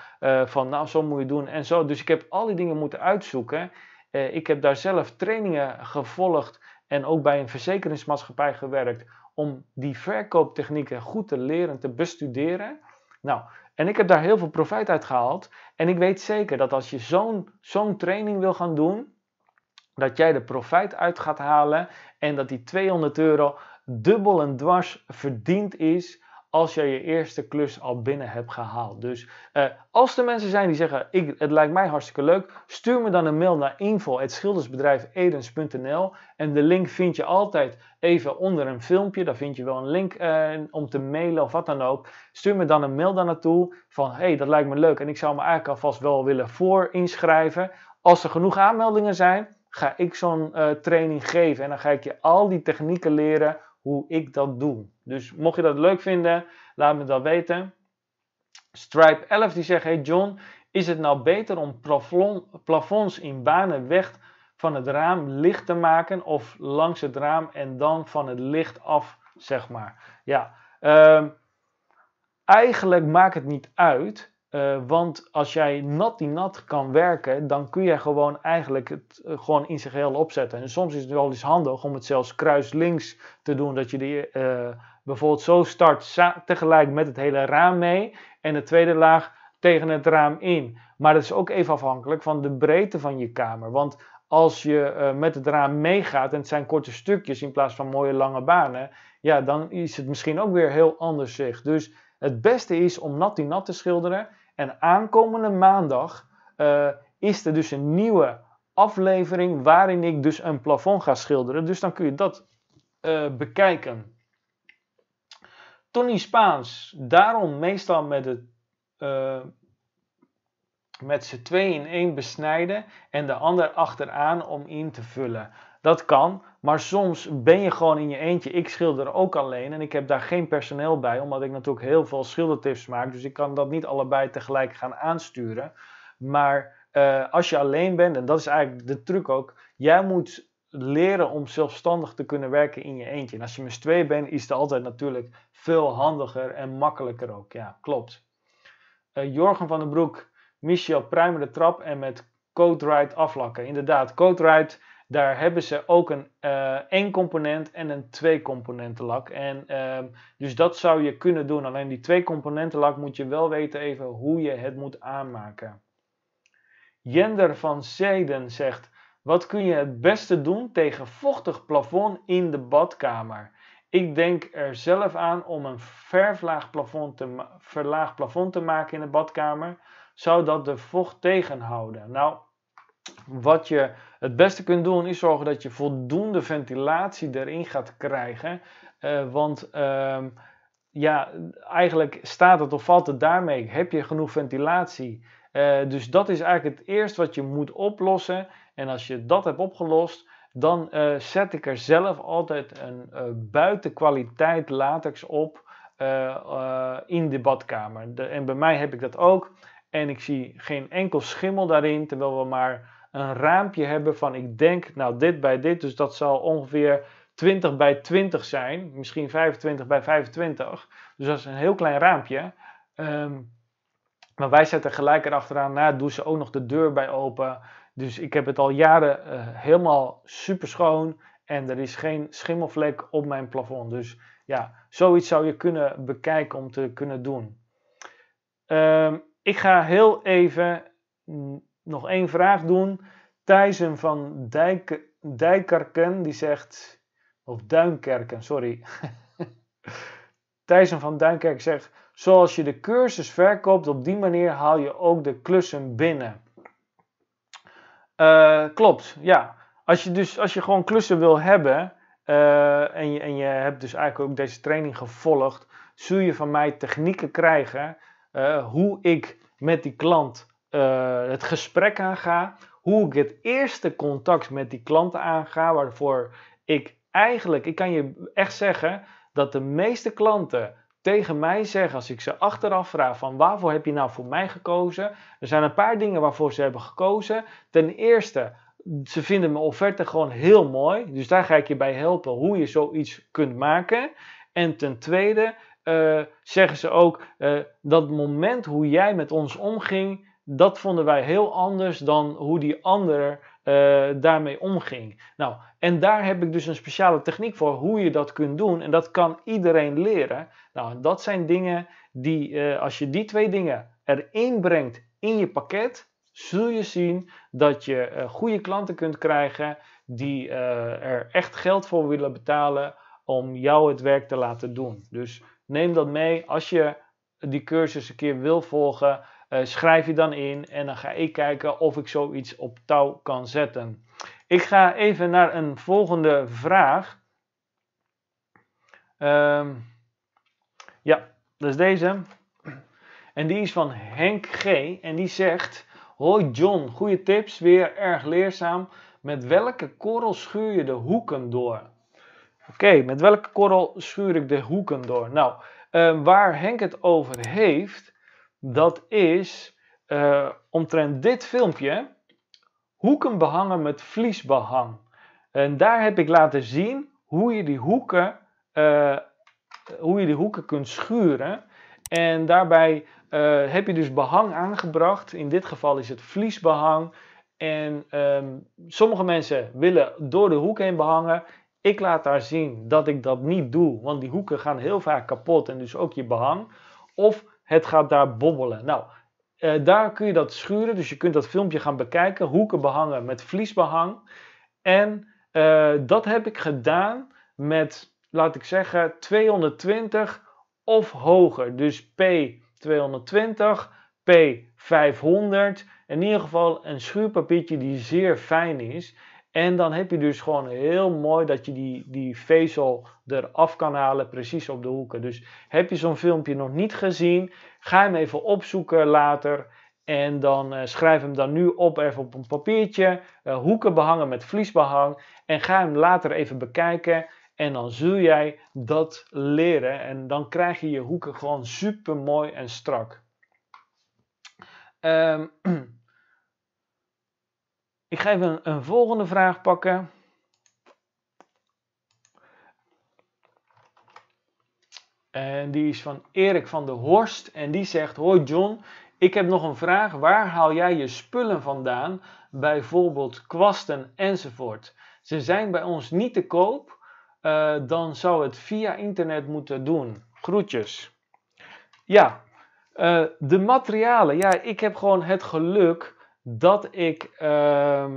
van nou, zo moet je doen en zo. Dus ik heb al die dingen moeten uitzoeken. Eh, ik heb daar zelf trainingen gevolgd en ook bij een verzekeringsmaatschappij gewerkt om die verkooptechnieken goed te leren, te bestuderen. Nou, en ik heb daar heel veel profijt uit gehaald. En ik weet zeker dat als je zo'n zo'n training wil gaan doen, dat jij er profijt uit gaat halen en dat die 200 euro dubbel en dwars verdiend is als je je eerste klus al binnen hebt gehaald. Dus eh, als er mensen zijn die zeggen, ik, het lijkt mij hartstikke leuk, stuur me dan een mail naar info.schildersbedrijfedens.nl en de link vind je altijd even onder een filmpje. Daar vind je wel een link eh, om te mailen of wat dan ook. Stuur me dan een mail daar naartoe van, hey, dat lijkt me leuk en ik zou me eigenlijk alvast wel willen voor inschrijven. Als er genoeg aanmeldingen zijn, ga ik zo'n eh, training geven en dan ga ik je al die technieken leren hoe ik dat doe. Dus mocht je dat leuk vinden, laat me dat weten. Stripe 11 die zegt: Hey John, is het nou beter om plafonds in banen weg van het raam licht te maken of langs het raam en dan van het licht af, zeg maar? Ja, ehm, eigenlijk maakt het niet uit. Eh, want als jij nat die nat kan werken, dan kun je gewoon eigenlijk het eh, gewoon in zich heel opzetten. En soms is het wel eens handig om het zelfs kruislinks te doen. Dat je die, eh, bijvoorbeeld zo start tegelijk met het hele raam mee en de tweede laag tegen het raam in. Maar dat is ook even afhankelijk van de breedte van je kamer. Want als je met het raam meegaat en het zijn korte stukjes in plaats van mooie lange banen, ja, dan is het misschien ook weer heel anders zicht. Dus het beste is om nat die nat te schilderen en aankomende maandag eh, is er dus een nieuwe aflevering waarin ik dus een plafond ga schilderen. Dus dan kun je dat eh, bekijken. Tony Spaans, daarom meestal met het eh, met z'n twee in één besnijden en de ander achteraan om in te vullen. Dat kan, maar soms ben je gewoon in je eentje. Ik schilder ook alleen en ik heb daar geen personeel bij, omdat ik natuurlijk heel veel schildertips maak. Dus ik kan dat niet allebei tegelijk gaan aansturen. Maar eh, als je alleen bent, en dat is eigenlijk de truc ook, jij moet leren om zelfstandig te kunnen werken in je eentje. En als je met twee bent, is het altijd natuurlijk veel handiger en makkelijker ook. Ja, klopt. Eh, Jorgen van den Broek, Michel pruimen de trap en met Code Ride aflakken. Inderdaad, Code Ride daar hebben ze ook een eh, één component en een twee componenten lak. En, ehm, dus dat zou je kunnen doen. Alleen die twee componenten lak moet je wel weten even hoe je het moet aanmaken. Jender van Zeden zegt: Wat kun je het beste doen tegen vochtig plafond in de badkamer? Ik denk er zelf aan om een verflaag plafond te, verlaag plafond te maken in de badkamer. Zou dat de vocht tegenhouden? Nou, wat je het beste kunt doen is zorgen dat je voldoende ventilatie erin gaat krijgen. Eh, want ehm, ja, eigenlijk staat het of valt het daarmee. Heb je genoeg ventilatie? Eh, dus dat is eigenlijk het eerste wat je moet oplossen. En als je dat hebt opgelost, dan eh, zet ik er zelf altijd een buitenkwaliteit latex op in de badkamer. en bij mij heb ik dat ook. En ik zie geen enkel schimmel daarin, terwijl we maar een raampje hebben van ik denk nou dit bij dit. Dus dat zal ongeveer 20 bij 20 zijn. Misschien 25 bij 25. Dus dat is een heel klein raampje. Ehm, maar wij zetten gelijk erachteraan na nou, het ze ook nog de deur bij open. Dus ik heb het al jaren eh, helemaal super schoon. En er is geen schimmelvlek op mijn plafond. Dus ja, zoiets zou je kunnen bekijken om te kunnen doen. Ehm, ik ga heel even nog één vraag doen. Thijssen van Dijk, Dijkerken, die zegt. Of Duinkerken, sorry. Thijssen van Duinkerken zegt. Zoals je de cursus verkoopt, op die manier haal je ook de klussen binnen. Eh, klopt, ja. Als je, dus, als je gewoon klussen wil hebben. Eh, en, je, en je hebt dus eigenlijk ook deze training gevolgd. Zul je van mij technieken krijgen. Eh, hoe ik met die klant eh, het gesprek aanga, hoe ik het eerste contact met die klanten aanga, waarvoor ik eigenlijk, ik kan je echt zeggen dat de meeste klanten tegen mij zeggen, als ik ze achteraf vraag van waarvoor heb je nou voor mij gekozen, er zijn een paar dingen waarvoor ze hebben gekozen. Ten eerste, ze vinden mijn offerte gewoon heel mooi, dus daar ga ik je bij helpen hoe je zoiets kunt maken. En ten tweede, eh, zeggen ze ook eh, dat moment hoe jij met ons omging, dat vonden wij heel anders dan hoe die ander eh, daarmee omging. Nou, en daar heb ik dus een speciale techniek voor hoe je dat kunt doen. En dat kan iedereen leren. Nou, dat zijn dingen die, eh, als je die twee dingen erin brengt in je pakket, zul je zien dat je uh, goede klanten kunt krijgen die er echt geld voor willen betalen om jou het werk te laten doen. Dus neem dat mee als je die cursus een keer wil volgen eh, schrijf je dan in en dan ga ik kijken of ik zoiets op touw kan zetten. Ik ga even naar een volgende vraag. Ehm, ja, dat is deze. En die is van Henk G. En die zegt: Hoi John, goede tips, weer erg leerzaam. Met welke korrel schuur je de hoeken door? Oké, met welke korrel schuur ik de hoeken door? Nou, ehm, waar Henk het over heeft, dat is uh, omtrent dit filmpje, hoeken behangen met vliesbehang. En daar heb ik laten zien hoe je die hoeken, eh, hoe je die hoeken kunt schuren. En daarbij eh, heb je dus behang aangebracht. In dit geval is het vliesbehang. En ehm, sommige mensen willen door de hoek heen behangen. Ik laat daar zien dat ik dat niet doe, want die hoeken gaan heel vaak kapot en dus ook je behang. Of het gaat daar bobbelen. Nou, eh, daar kun je dat schuren. Dus je kunt dat filmpje gaan bekijken. Hoeken behangen met vliesbehang. En eh, dat heb ik gedaan met, laat ik zeggen, 220 of hoger. Dus P220, P500. In ieder geval een schuurpapiertje die zeer fijn is. En dan heb je dus gewoon heel mooi dat je die, die vezel eraf kan halen, precies op de hoeken. Dus heb je zo'n filmpje nog niet gezien, ga hem even opzoeken later. En dan eh, schrijf hem dan nu op even op een papiertje. Eh, hoeken behangen met vliesbehang. En ga hem later even bekijken. En dan zul jij dat leren. En dan krijg je je hoeken gewoon super mooi en strak. Um, Ik ga even een, een volgende vraag pakken. En die is van Erik van der Horst. En die zegt: Hoi John, ik heb nog een vraag. Waar haal jij je spullen vandaan? Bijvoorbeeld kwasten enzovoort. Ze zijn bij ons niet te koop. Eh, dan zou het via internet moeten doen. Groetjes. Ja, eh, de materialen. Ja, ik heb gewoon het geluk dat ik ehm,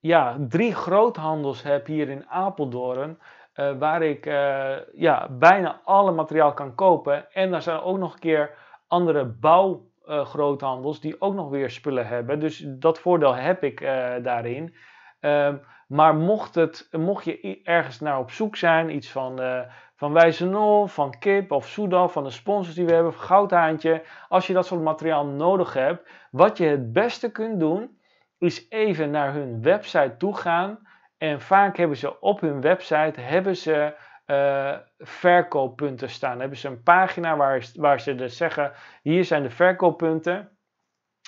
ja, drie groothandels heb hier in Apeldoorn. Eh, waar ik eh, ja, bijna alle materiaal kan kopen. En daar zijn ook nog een keer andere bouwgroothandels eh, die ook nog weer spullen hebben. Dus dat voordeel heb ik daarin. Ehm, maar mocht, het, mocht je ergens naar op zoek zijn, iets van van wijzenol, van kip of Soedal, van de sponsors die we hebben, van goudhaantje. Als je dat soort materiaal nodig hebt, wat je het beste kunt doen, is even naar hun website toe gaan. En vaak hebben ze op hun website hebben ze, eh, verkooppunten staan. hebben ze een pagina waar, waar ze dus zeggen: hier zijn de verkooppunten.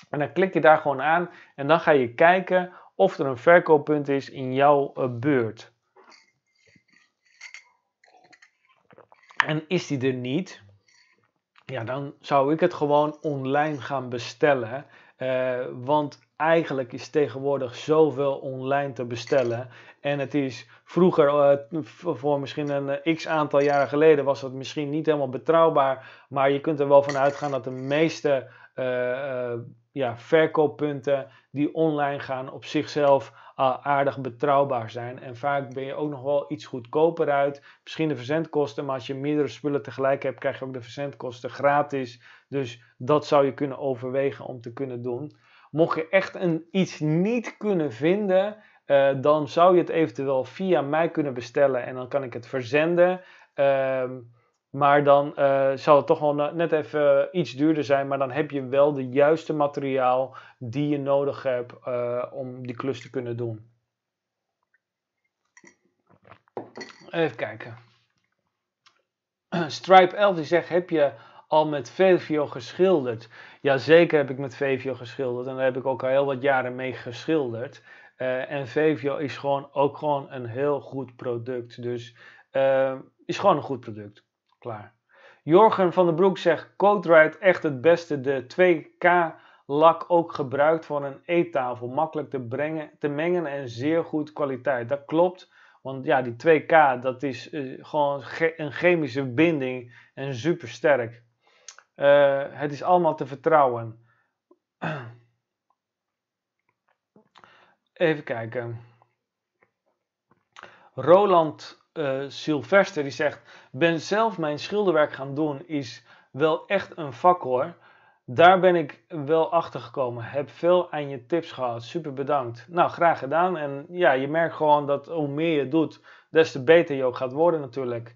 En dan klik je daar gewoon aan en dan ga je kijken of er een verkooppunt is in jouw uh, eh, buurt. En is die er niet, ja, dan zou ik het gewoon online gaan bestellen. Eh, want eigenlijk is tegenwoordig zoveel online te bestellen. En het is vroeger, eh, voor misschien een eh, x aantal jaren geleden, was dat misschien niet helemaal betrouwbaar. Maar je kunt er wel van uitgaan dat de meeste ja, verkooppunten die online gaan op zichzelf aardig betrouwbaar zijn. En vaak ben je ook nog wel iets goedkoper uit. Misschien de verzendkosten, maar als je meerdere spullen tegelijk hebt, krijg je ook de verzendkosten gratis. Dus dat zou je kunnen overwegen om te kunnen doen. Mocht je echt een, iets niet kunnen vinden, eh, dan zou je het eventueel via mij kunnen bestellen en dan kan ik het verzenden. Ehm, maar dan eh, zal het toch wel net even iets duurder zijn. Maar dan heb je wel de juiste materiaal die je nodig hebt eh, om die klus te kunnen doen. Even kijken. Stripe 11 die zegt: Heb je al met VVO geschilderd? Jazeker heb ik met VVO geschilderd. En daar heb ik ook al heel wat jaren mee geschilderd. Eh, en VVO is gewoon ook gewoon een heel goed product. Dus is gewoon een goed product klaar. Jorgen van den Broek zegt Coatright echt het beste. De 2K lak ook gebruikt voor een eettafel. Makkelijk te, brengen, te mengen en zeer goed kwaliteit. Dat klopt. Want ja, die 2K, dat is eh, gewoon een chemische binding en super sterk. Eh, het is allemaal te vertrouwen. Even kijken. Roland eh, Sylvester die zegt: Ben zelf mijn schilderwerk gaan doen, is wel echt een vak hoor. Daar ben ik wel achter gekomen. Heb veel aan je tips gehad. Super bedankt. Nou, graag gedaan. En ja, je merkt gewoon dat hoe meer je doet, des te beter je ook gaat worden natuurlijk.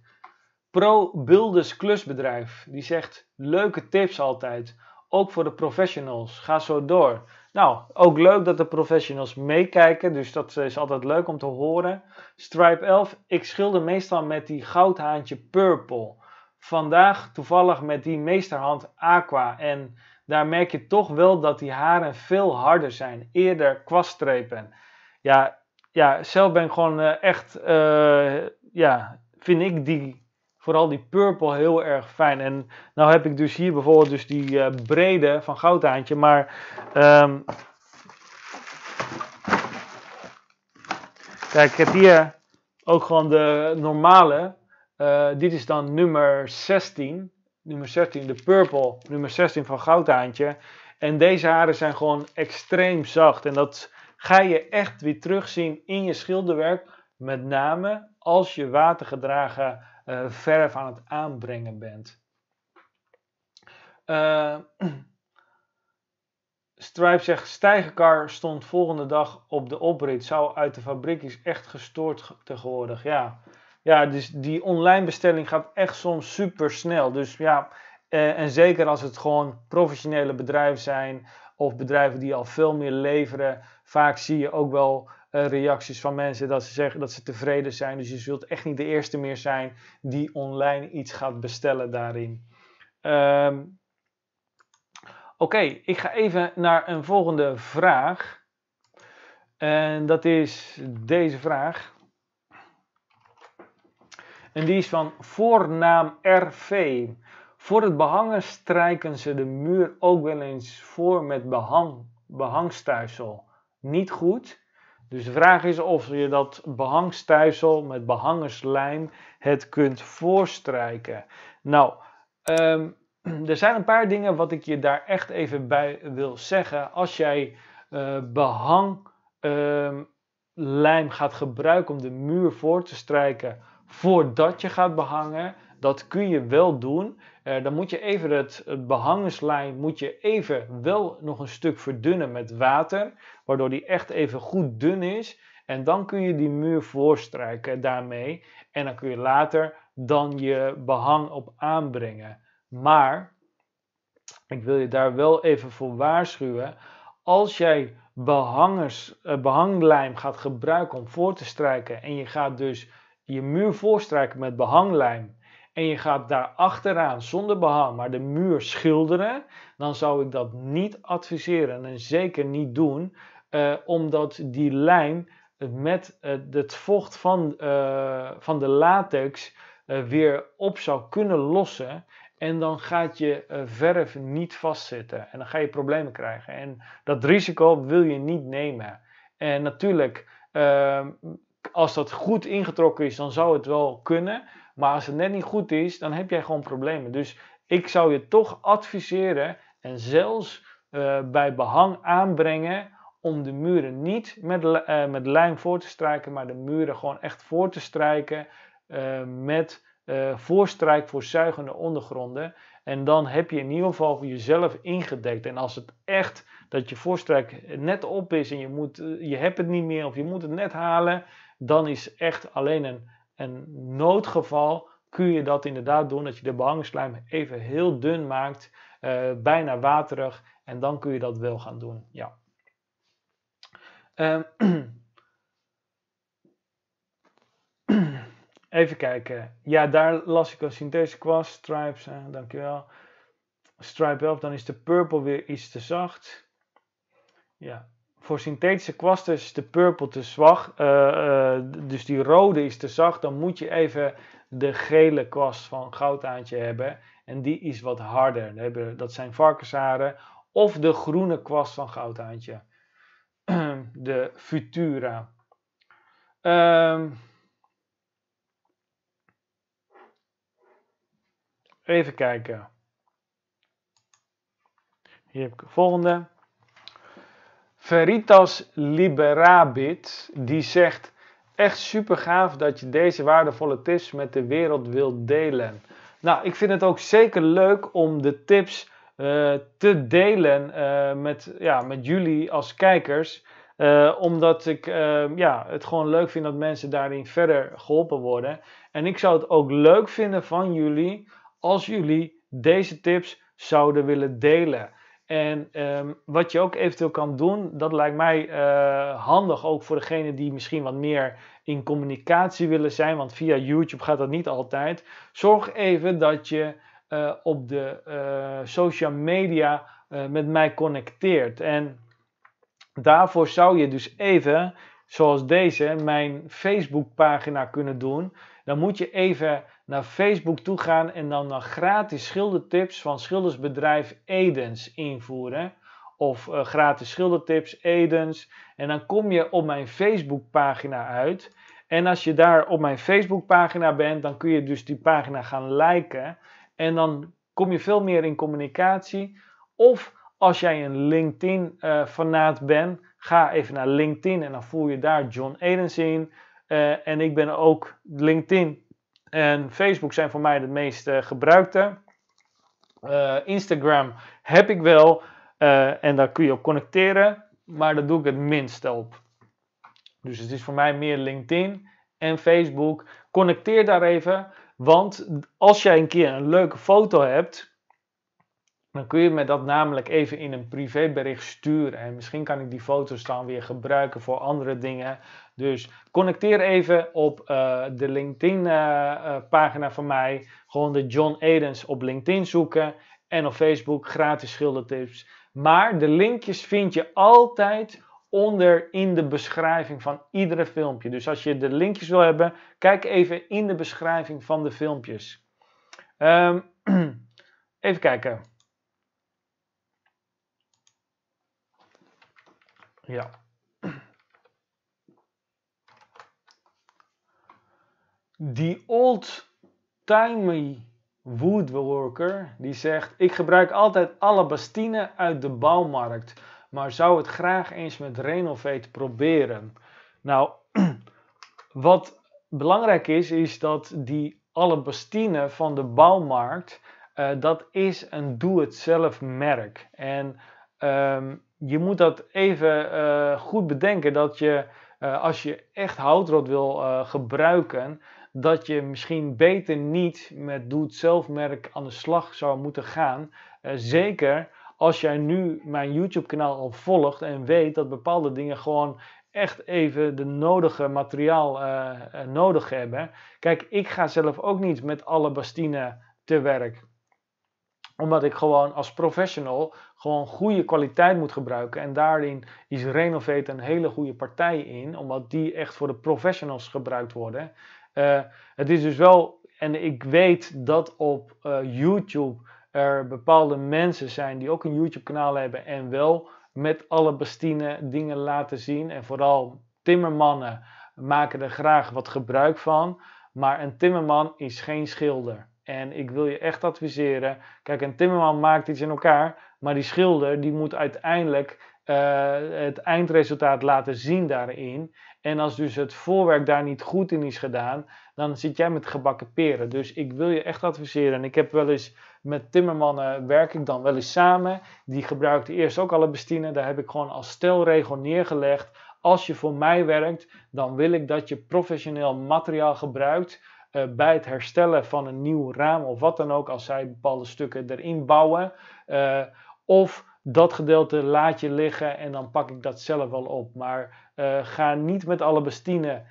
Pro Builders Klusbedrijf die zegt: Leuke tips altijd. Ook voor de professionals. Ga zo door. Nou, ook leuk dat de professionals meekijken, dus dat is altijd leuk om te horen. Stripe 11, ik schilder meestal met die goudhaantje Purple. Vandaag toevallig met die meesterhand Aqua en daar merk je toch wel dat die haren veel harder zijn. Eerder kwaststrepen. Ja, ja zelf ben ik gewoon eh, echt, eh, ja, vind ik die vooral die purple heel erg fijn. En nou heb ik dus hier bijvoorbeeld dus die eh, brede van goudhaantje, maar um, kijk, ik heb hier ook gewoon de normale. Uh, dit is dan nummer 16. Nummer 16, de purple. Nummer 16 van goudhaantje. En deze haren zijn gewoon extreem zacht. En dat ga je echt weer terugzien in je schilderwerk. Met name als je watergedragen eh, verf aan het aanbrengen bent. Uh, Stripe zegt, stijgenkar stond volgende dag op de oprit. Zou uit de fabriek is echt gestoord tegenwoordig. Ja, ja dus die online bestelling gaat echt soms super snel. Dus ja, eh, en zeker als het gewoon professionele bedrijven zijn of bedrijven die al veel meer leveren. Vaak zie je ook wel eh, reacties van mensen dat ze zeggen dat ze tevreden zijn. Dus je zult echt niet de eerste meer zijn die online iets gaat bestellen daarin. Ehm, oké, ik ga even naar een volgende vraag. En dat is deze vraag. En die is van voornaam RV. Voor het behangen strijken ze de muur ook wel eens voor met behang, behangstuisel. Niet goed, dus de vraag is of je dat behangstijsel met behangerslijm het kunt voorstrijken. Nou, ehm, er zijn een paar dingen wat ik je daar echt even bij wil zeggen. Als jij eh, behanglijm ehm, gaat gebruiken om de muur voor te strijken voordat je gaat behangen, dat kun je wel doen. Eh, dan moet je even het, behangslijm moet je even wel nog een stuk verdunnen met water. Waardoor die echt even goed dun is. En dan kun je die muur voorstrijken daarmee. En dan kun je later dan je behang op aanbrengen. Maar ik wil je daar wel even voor waarschuwen. Als jij behangers, eh, behanglijm gaat gebruiken om voor te strijken en je gaat dus je muur voorstrijken met behanglijm en je gaat daar achteraan zonder behang maar de muur schilderen, dan zou ik dat niet adviseren en zeker niet doen, eh, omdat die lijn met eh, het vocht van, eh, van de latex weer op zou kunnen lossen. En dan gaat je verf niet vastzitten en dan ga je problemen krijgen. En dat risico wil je niet nemen. En natuurlijk, ehm, als dat goed ingetrokken is, dan zou het wel kunnen. Maar als het net niet goed is, dan heb jij gewoon problemen. Dus ik zou je toch adviseren en zelfs eh, bij behang aanbrengen om de muren niet met, eh, met lijm voor te strijken, maar de muren gewoon echt voor te strijken eh, met voorstrijk voor zuigende ondergronden. En dan heb je in ieder geval voor jezelf ingedekt. En als het echt dat je voorstrijk net op is en je, moet, je hebt het niet meer of je moet het net halen, dan is echt alleen een, een noodgeval kun je dat inderdaad doen. Dat je de behangslijm even heel dun maakt, eh, bijna waterig. En dan kun je dat wel gaan doen. Ja. Ehm, even kijken. Ja, daar las ik een synthese kwast. Stripes, uh, dankjewel. Stripe help, dan is de purple weer iets te zacht. Ja, voor synthetische kwasten is de purple te zwak. Eh, eh, dus die rode is te zacht. Dan moet je even de gele kwast van goudaantje hebben. En die is wat harder. Dat zijn varkensharen. Of de groene kwast van goudaantje. de Futura. Ehm, even kijken. Hier heb ik de volgende. Veritas Liberabit, die zegt: Echt super gaaf dat je deze waardevolle tips met de wereld wilt delen. Nou, ik vind het ook zeker leuk om de tips eh, te delen eh, met, ja, met jullie als kijkers. Eh, omdat ik ja, het gewoon leuk vind dat mensen daarin verder geholpen worden. En ik zou het ook leuk vinden van jullie als jullie deze tips zouden willen delen. En ehm, wat je ook eventueel kan doen, dat lijkt mij eh, handig ook voor degene die misschien wat meer in communicatie willen zijn, want via YouTube gaat dat niet altijd. Zorg even dat je eh, op de eh, social media met mij connecteert. En daarvoor zou je dus even zoals deze, mijn Facebookpagina kunnen doen, dan moet je even naar Facebook toe gaan en dan naar gratis schildertips van schildersbedrijf Edens invoeren. Of eh, gratis schildertips Edens. En dan kom je op mijn Facebookpagina uit. En als je daar op mijn Facebookpagina bent, dan kun je dus die pagina gaan liken. En dan kom je veel meer in communicatie. Of als jij een LinkedIn-fanaat eh, bent, Ga even naar LinkedIn en dan voel je daar John Aden zien eh, en ik ben ook LinkedIn en Facebook zijn voor mij de meest eh, gebruikte. Eh, Instagram heb ik wel en daar kun je op connecteren, maar daar doe ik het minste op. Dus het is voor mij meer LinkedIn en Facebook. Connecteer daar even, want als jij een keer een leuke foto hebt, dan kun je me dat namelijk even in een privébericht sturen. En misschien kan ik die foto's dan weer gebruiken voor andere dingen. Dus connecteer even op eh, de LinkedIn-pagina eh, eh, van mij. Gewoon de John Edens op LinkedIn zoeken. En op Facebook gratis schildertips. Maar de linkjes vind je altijd onder in de beschrijving van iedere filmpje. Dus als je de linkjes wil hebben, kijk even in de beschrijving van de filmpjes. Ehm, even kijken. Ja. Die old-timey woodworker die zegt: Ik gebruik altijd alle bastine uit de bouwmarkt, maar zou het graag eens met Renovate proberen. Nou, wat belangrijk is, is dat die alabastine van de bouwmarkt, eh, dat is een doe-het-zelf merk. En um, je moet dat even eh, goed bedenken dat je, eh, als je echt houtrot wil eh, gebruiken, dat je misschien beter niet met doet zelfmerk aan de slag zou moeten gaan. zeker als jij nu mijn YouTube-kanaal al volgt en weet dat bepaalde dingen gewoon echt even de nodige materiaal nodig hebben. Kijk, ik ga zelf ook niet met alle bastine te werk omdat ik gewoon als professional gewoon goede kwaliteit moet gebruiken. En daarin is Renovate een hele goede partij in. Omdat die echt voor de professionals gebruikt worden. Eh, het is dus wel, en ik weet dat op eh, YouTube er bepaalde mensen zijn die ook een YouTube kanaal hebben. En wel met alle bestine dingen laten zien. En vooral timmermannen maken er graag wat gebruik van. Maar een timmerman is geen schilder. En ik wil je echt adviseren. Kijk, een timmerman maakt iets in elkaar, maar die schilder die moet uiteindelijk eh, het eindresultaat laten zien daarin. En als dus het voorwerk daar niet goed in is gedaan, dan zit jij met gebakken peren. Dus ik wil je echt adviseren. En ik heb wel eens met timmermannen werk ik dan wel eens samen. Die gebruikten eerst ook alle bestine. Daar heb ik gewoon als stelregel neergelegd. Als je voor mij werkt, dan wil ik dat je professioneel materiaal gebruikt eh, bij het herstellen van een nieuw raam of wat dan ook, als zij bepaalde stukken erin bouwen. Eh, of dat gedeelte laat je liggen en dan pak ik dat zelf wel op. Maar eh, ga niet met alle bestinen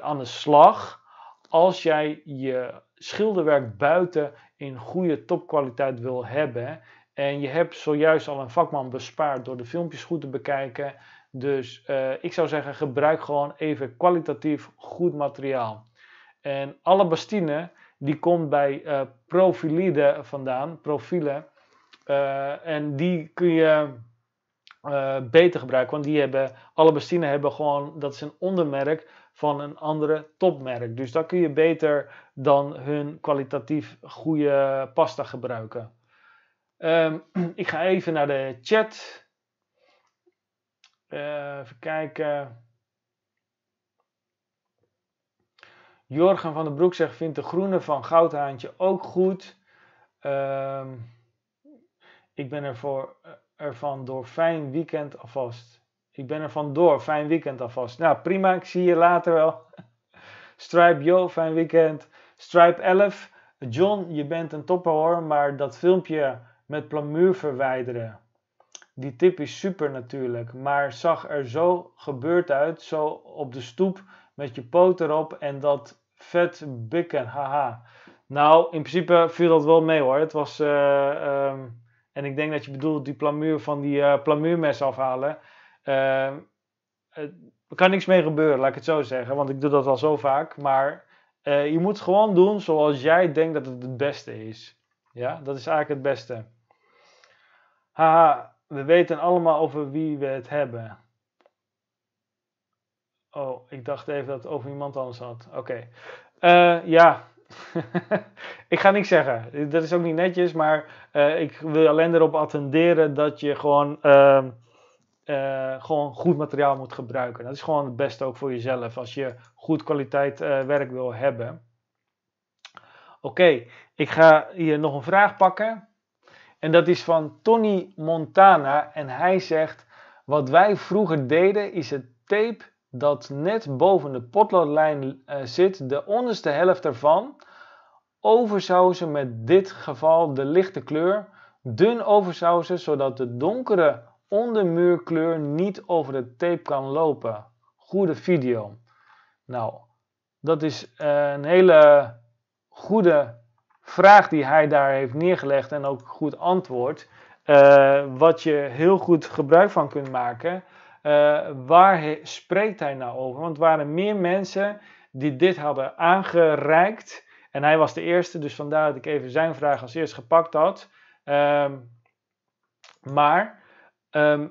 aan de slag als jij je schilderwerk buiten in goede topkwaliteit wil hebben. En je hebt zojuist al een vakman bespaard door de filmpjes goed te bekijken. Dus ik zou zeggen, gebruik gewoon even kwalitatief goed materiaal. En allebastine die komt bij uh, profilide vandaan, profielen. Eh, en die kun je eh, beter gebruiken, want die hebben, allebastine hebben gewoon, dat is een ondermerk van een andere topmerk. Dus daar kun je beter dan hun kwalitatief goede pasta gebruiken. Ehm, ik ga even naar de chat. even kijken. Jorgen van den Broek zegt, vindt de groene van Goudhaantje ook goed. Ehm, ik ben ervoor, eh, ervan door. Fijn weekend alvast. Ik ben er vandoor. Fijn weekend alvast. Nou, prima. Ik zie je later wel. Stripe Jo, fijn weekend. Stripe 11. John, je bent een topper hoor, maar dat filmpje met plamuur verwijderen. Die tip is super natuurlijk, maar zag er zo gebeurd uit, zo op de stoep met je poot erop en dat vet bukken, haha. Nou, in principe viel dat wel mee hoor. Het was, eh, ehm, en ik denk dat je bedoelt die plamuur van die uh, plamuurmes afhalen. Ehm, er kan niks mee gebeuren, laat ik het zo zeggen, want ik doe dat al zo vaak. Maar eh, je moet gewoon doen zoals jij denkt dat het het beste is. Ja, dat is eigenlijk het beste. Haha, we weten allemaal over wie we het hebben. Oh, ik dacht even dat het over iemand anders had. Oké. Eh, ja. ik ga niks zeggen. Dat is ook niet netjes, maar eh, ik wil alleen erop attenderen dat je gewoon, ehm, eh, gewoon goed materiaal moet gebruiken. Dat is gewoon het beste ook voor jezelf als je goed kwaliteit werk wil hebben. Oké, ik ga hier nog een vraag pakken. En dat is van Tony Montana. En hij zegt: Wat wij vroeger deden is het tape dat net boven de potloodlijn eh, zit, de onderste helft ervan, oversausen met dit geval de lichte kleur, dun oversausen zodat de donkere ondermuurkleur niet over de tape kan lopen. Goede video. Nou, dat is eh, een hele goede vraag die hij daar heeft neergelegd en ook goed antwoord. Eh, wat je heel goed gebruik van kunt maken. Eh, waar spreekt hij nou over? Want er waren meer mensen die dit hadden aangereikt. En hij was de eerste, dus vandaar dat ik even zijn vraag als eerst gepakt had. Ehm, maar ehm,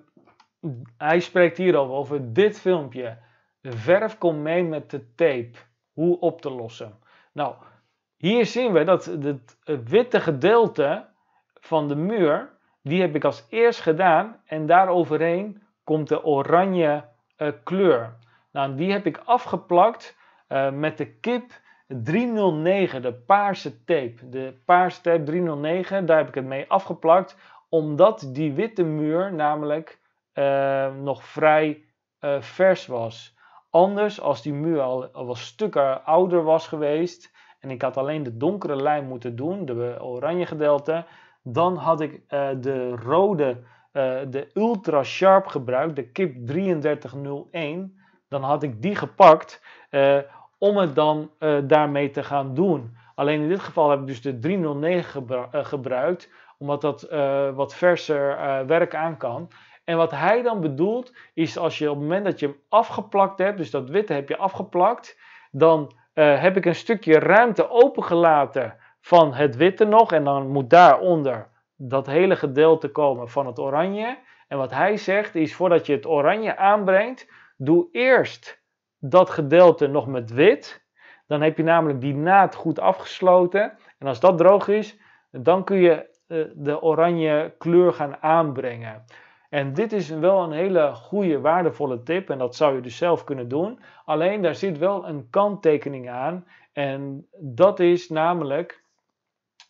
hij spreekt hierover, over dit filmpje. verf komt mee met de tape. Hoe op te lossen? Nou, hier zien we dat het witte gedeelte van de muur, die heb ik als eerst gedaan en daaroverheen komt de oranje eh, kleur. Nou, die heb ik afgeplakt eh, met de kip 309, de paarse tape. De paarse tape 309, daar heb ik het mee afgeplakt, omdat die witte muur namelijk eh, nog vrij vers was. Anders, als die muur al, al wat stukken ouder was geweest en ik had alleen de donkere lijn moeten doen, de oranje gedeelte, dan had ik de rode eh, de Ultra Sharp gebruikt, de KIP 3301, dan had ik die gepakt eh, om het dan eh, daarmee te gaan doen. Alleen in dit geval heb ik dus de 309 gebruikt, omdat dat wat verser werk aan kan. En wat hij dan bedoelt, is als je op het moment dat je hem afgeplakt hebt, dus dat witte heb je afgeplakt, dan heb ik een stukje ruimte opengelaten van het witte nog en dan moet daaronder dat hele gedeelte komen van het oranje. En wat hij zegt is, voordat je het oranje aanbrengt, doe eerst dat gedeelte nog met wit. Dan heb je namelijk die naad goed afgesloten. En als dat droog is, dan kun je eh, de oranje kleur gaan aanbrengen. En dit is wel een hele goede, waardevolle tip. En dat zou je dus zelf kunnen doen. Alleen daar zit wel een kanttekening aan. En dat is namelijk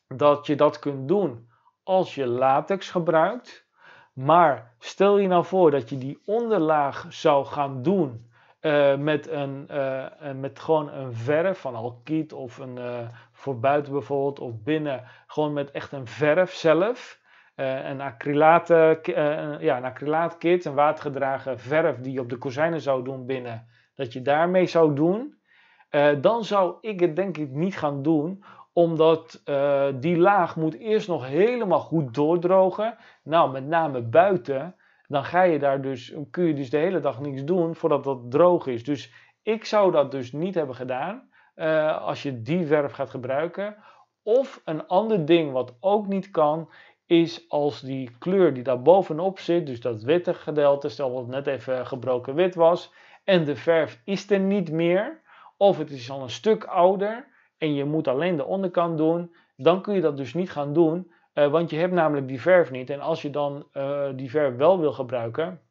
dat je dat kunt doen als je latex gebruikt. Maar stel je nou voor dat je die onderlaag zou gaan doen eh, met, een, eh, eh, met gewoon een verf van alkiet of een, uh, voor buiten bijvoorbeeld of binnen, gewoon met echt een verf zelf. een, acrylaat, ja, een acrylaatkit, een watergedragen verf die je op de kozijnen zou doen binnen, dat je daarmee zou doen. dan zou ik het denk ik niet gaan doen, omdat eh, die laag moet eerst nog helemaal goed doordrogen. Nou, met name buiten. Dan ga je daar dus, kun je dus de hele dag niks doen voordat dat droog is. Dus ik zou dat dus niet hebben gedaan eh, als je die verf gaat gebruiken. Of een ander ding wat ook niet kan, is als die kleur die daar bovenop zit, dus dat witte gedeelte, stel wat net even gebroken wit was, en de verf is er niet meer, of het is al een stuk ouder, en je moet alleen de onderkant doen, dan kun je dat dus niet gaan doen, eh, want je hebt namelijk die verf niet. En als je dan eh, die verf wel wil gebruiken,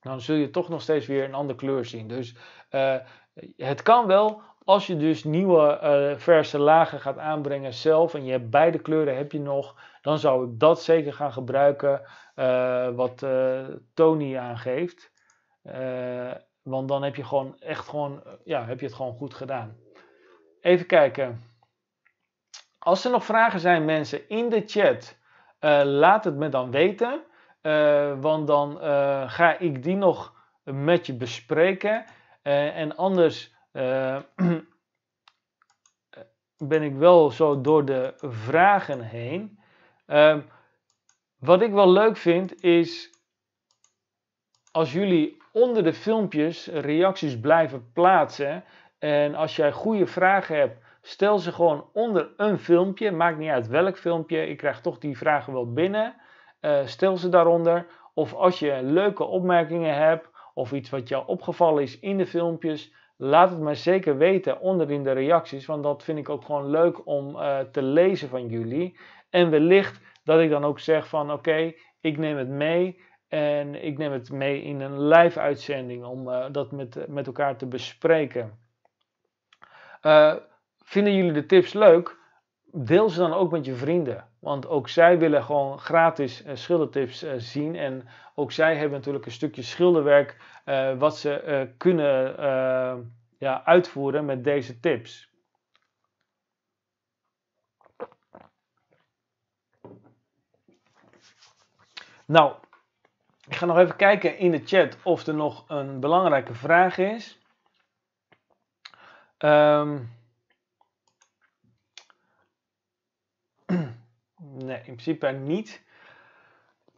dan zul je toch nog steeds weer een andere kleur zien. Dus eh, het kan wel, als je dus nieuwe verse lagen gaat aanbrengen zelf en je hebt beide kleuren heb je nog, dan zou ik dat zeker gaan gebruiken wat Tony aangeeft. want dan heb je gewoon echt gewoon, ja, heb je het gewoon goed gedaan. Even kijken. Als er nog vragen zijn, mensen, in de chat, eh, laat het me dan weten. Eh, want dan eh, ga ik die nog met je bespreken. en anders ben ik wel zo door de vragen heen. Ehm, wat ik wel leuk vind is als jullie onder de filmpjes reacties blijven plaatsen. En als jij goede vragen hebt, stel ze gewoon onder een filmpje. Maakt niet uit welk filmpje. Ik krijg toch die vragen wel binnen. Eh, stel ze daaronder. Of als je leuke opmerkingen hebt of iets wat jou opgevallen is in de filmpjes, laat het maar zeker weten onder in de reacties. Want dat vind ik ook gewoon leuk om eh, te lezen van jullie. En wellicht dat ik dan ook zeg van oké, ik neem het mee. En ik neem het mee in een live uitzending om eh, dat met, met elkaar te bespreken. Eh, vinden jullie de tips leuk? Deel ze dan ook met je vrienden. Want ook zij willen gewoon gratis eh, schildertips eh, zien. En ook zij hebben natuurlijk een stukje schilderwerk wat ze kunnen ja, uitvoeren met deze tips. Nou, ik ga nog even kijken in de chat of er nog een belangrijke vraag is. Um, nee, in principe niet.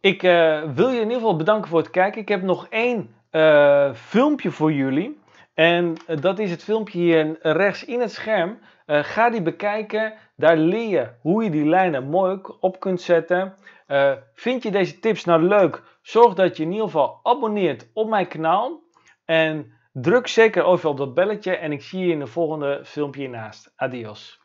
Ik eh, wil je in ieder geval bedanken voor het kijken. Ik heb nog één eh, filmpje voor jullie. En eh, dat is het filmpje hier rechts in het scherm. ga die bekijken. Daar leer je hoe je die lijnen mooi op kunt zetten. vind je deze tips nou leuk? Zorg dat je in ieder geval abonneert op mijn kanaal. En Druk zeker op dat belletje en ik zie je in de volgende filmpje hiernaast. Adios.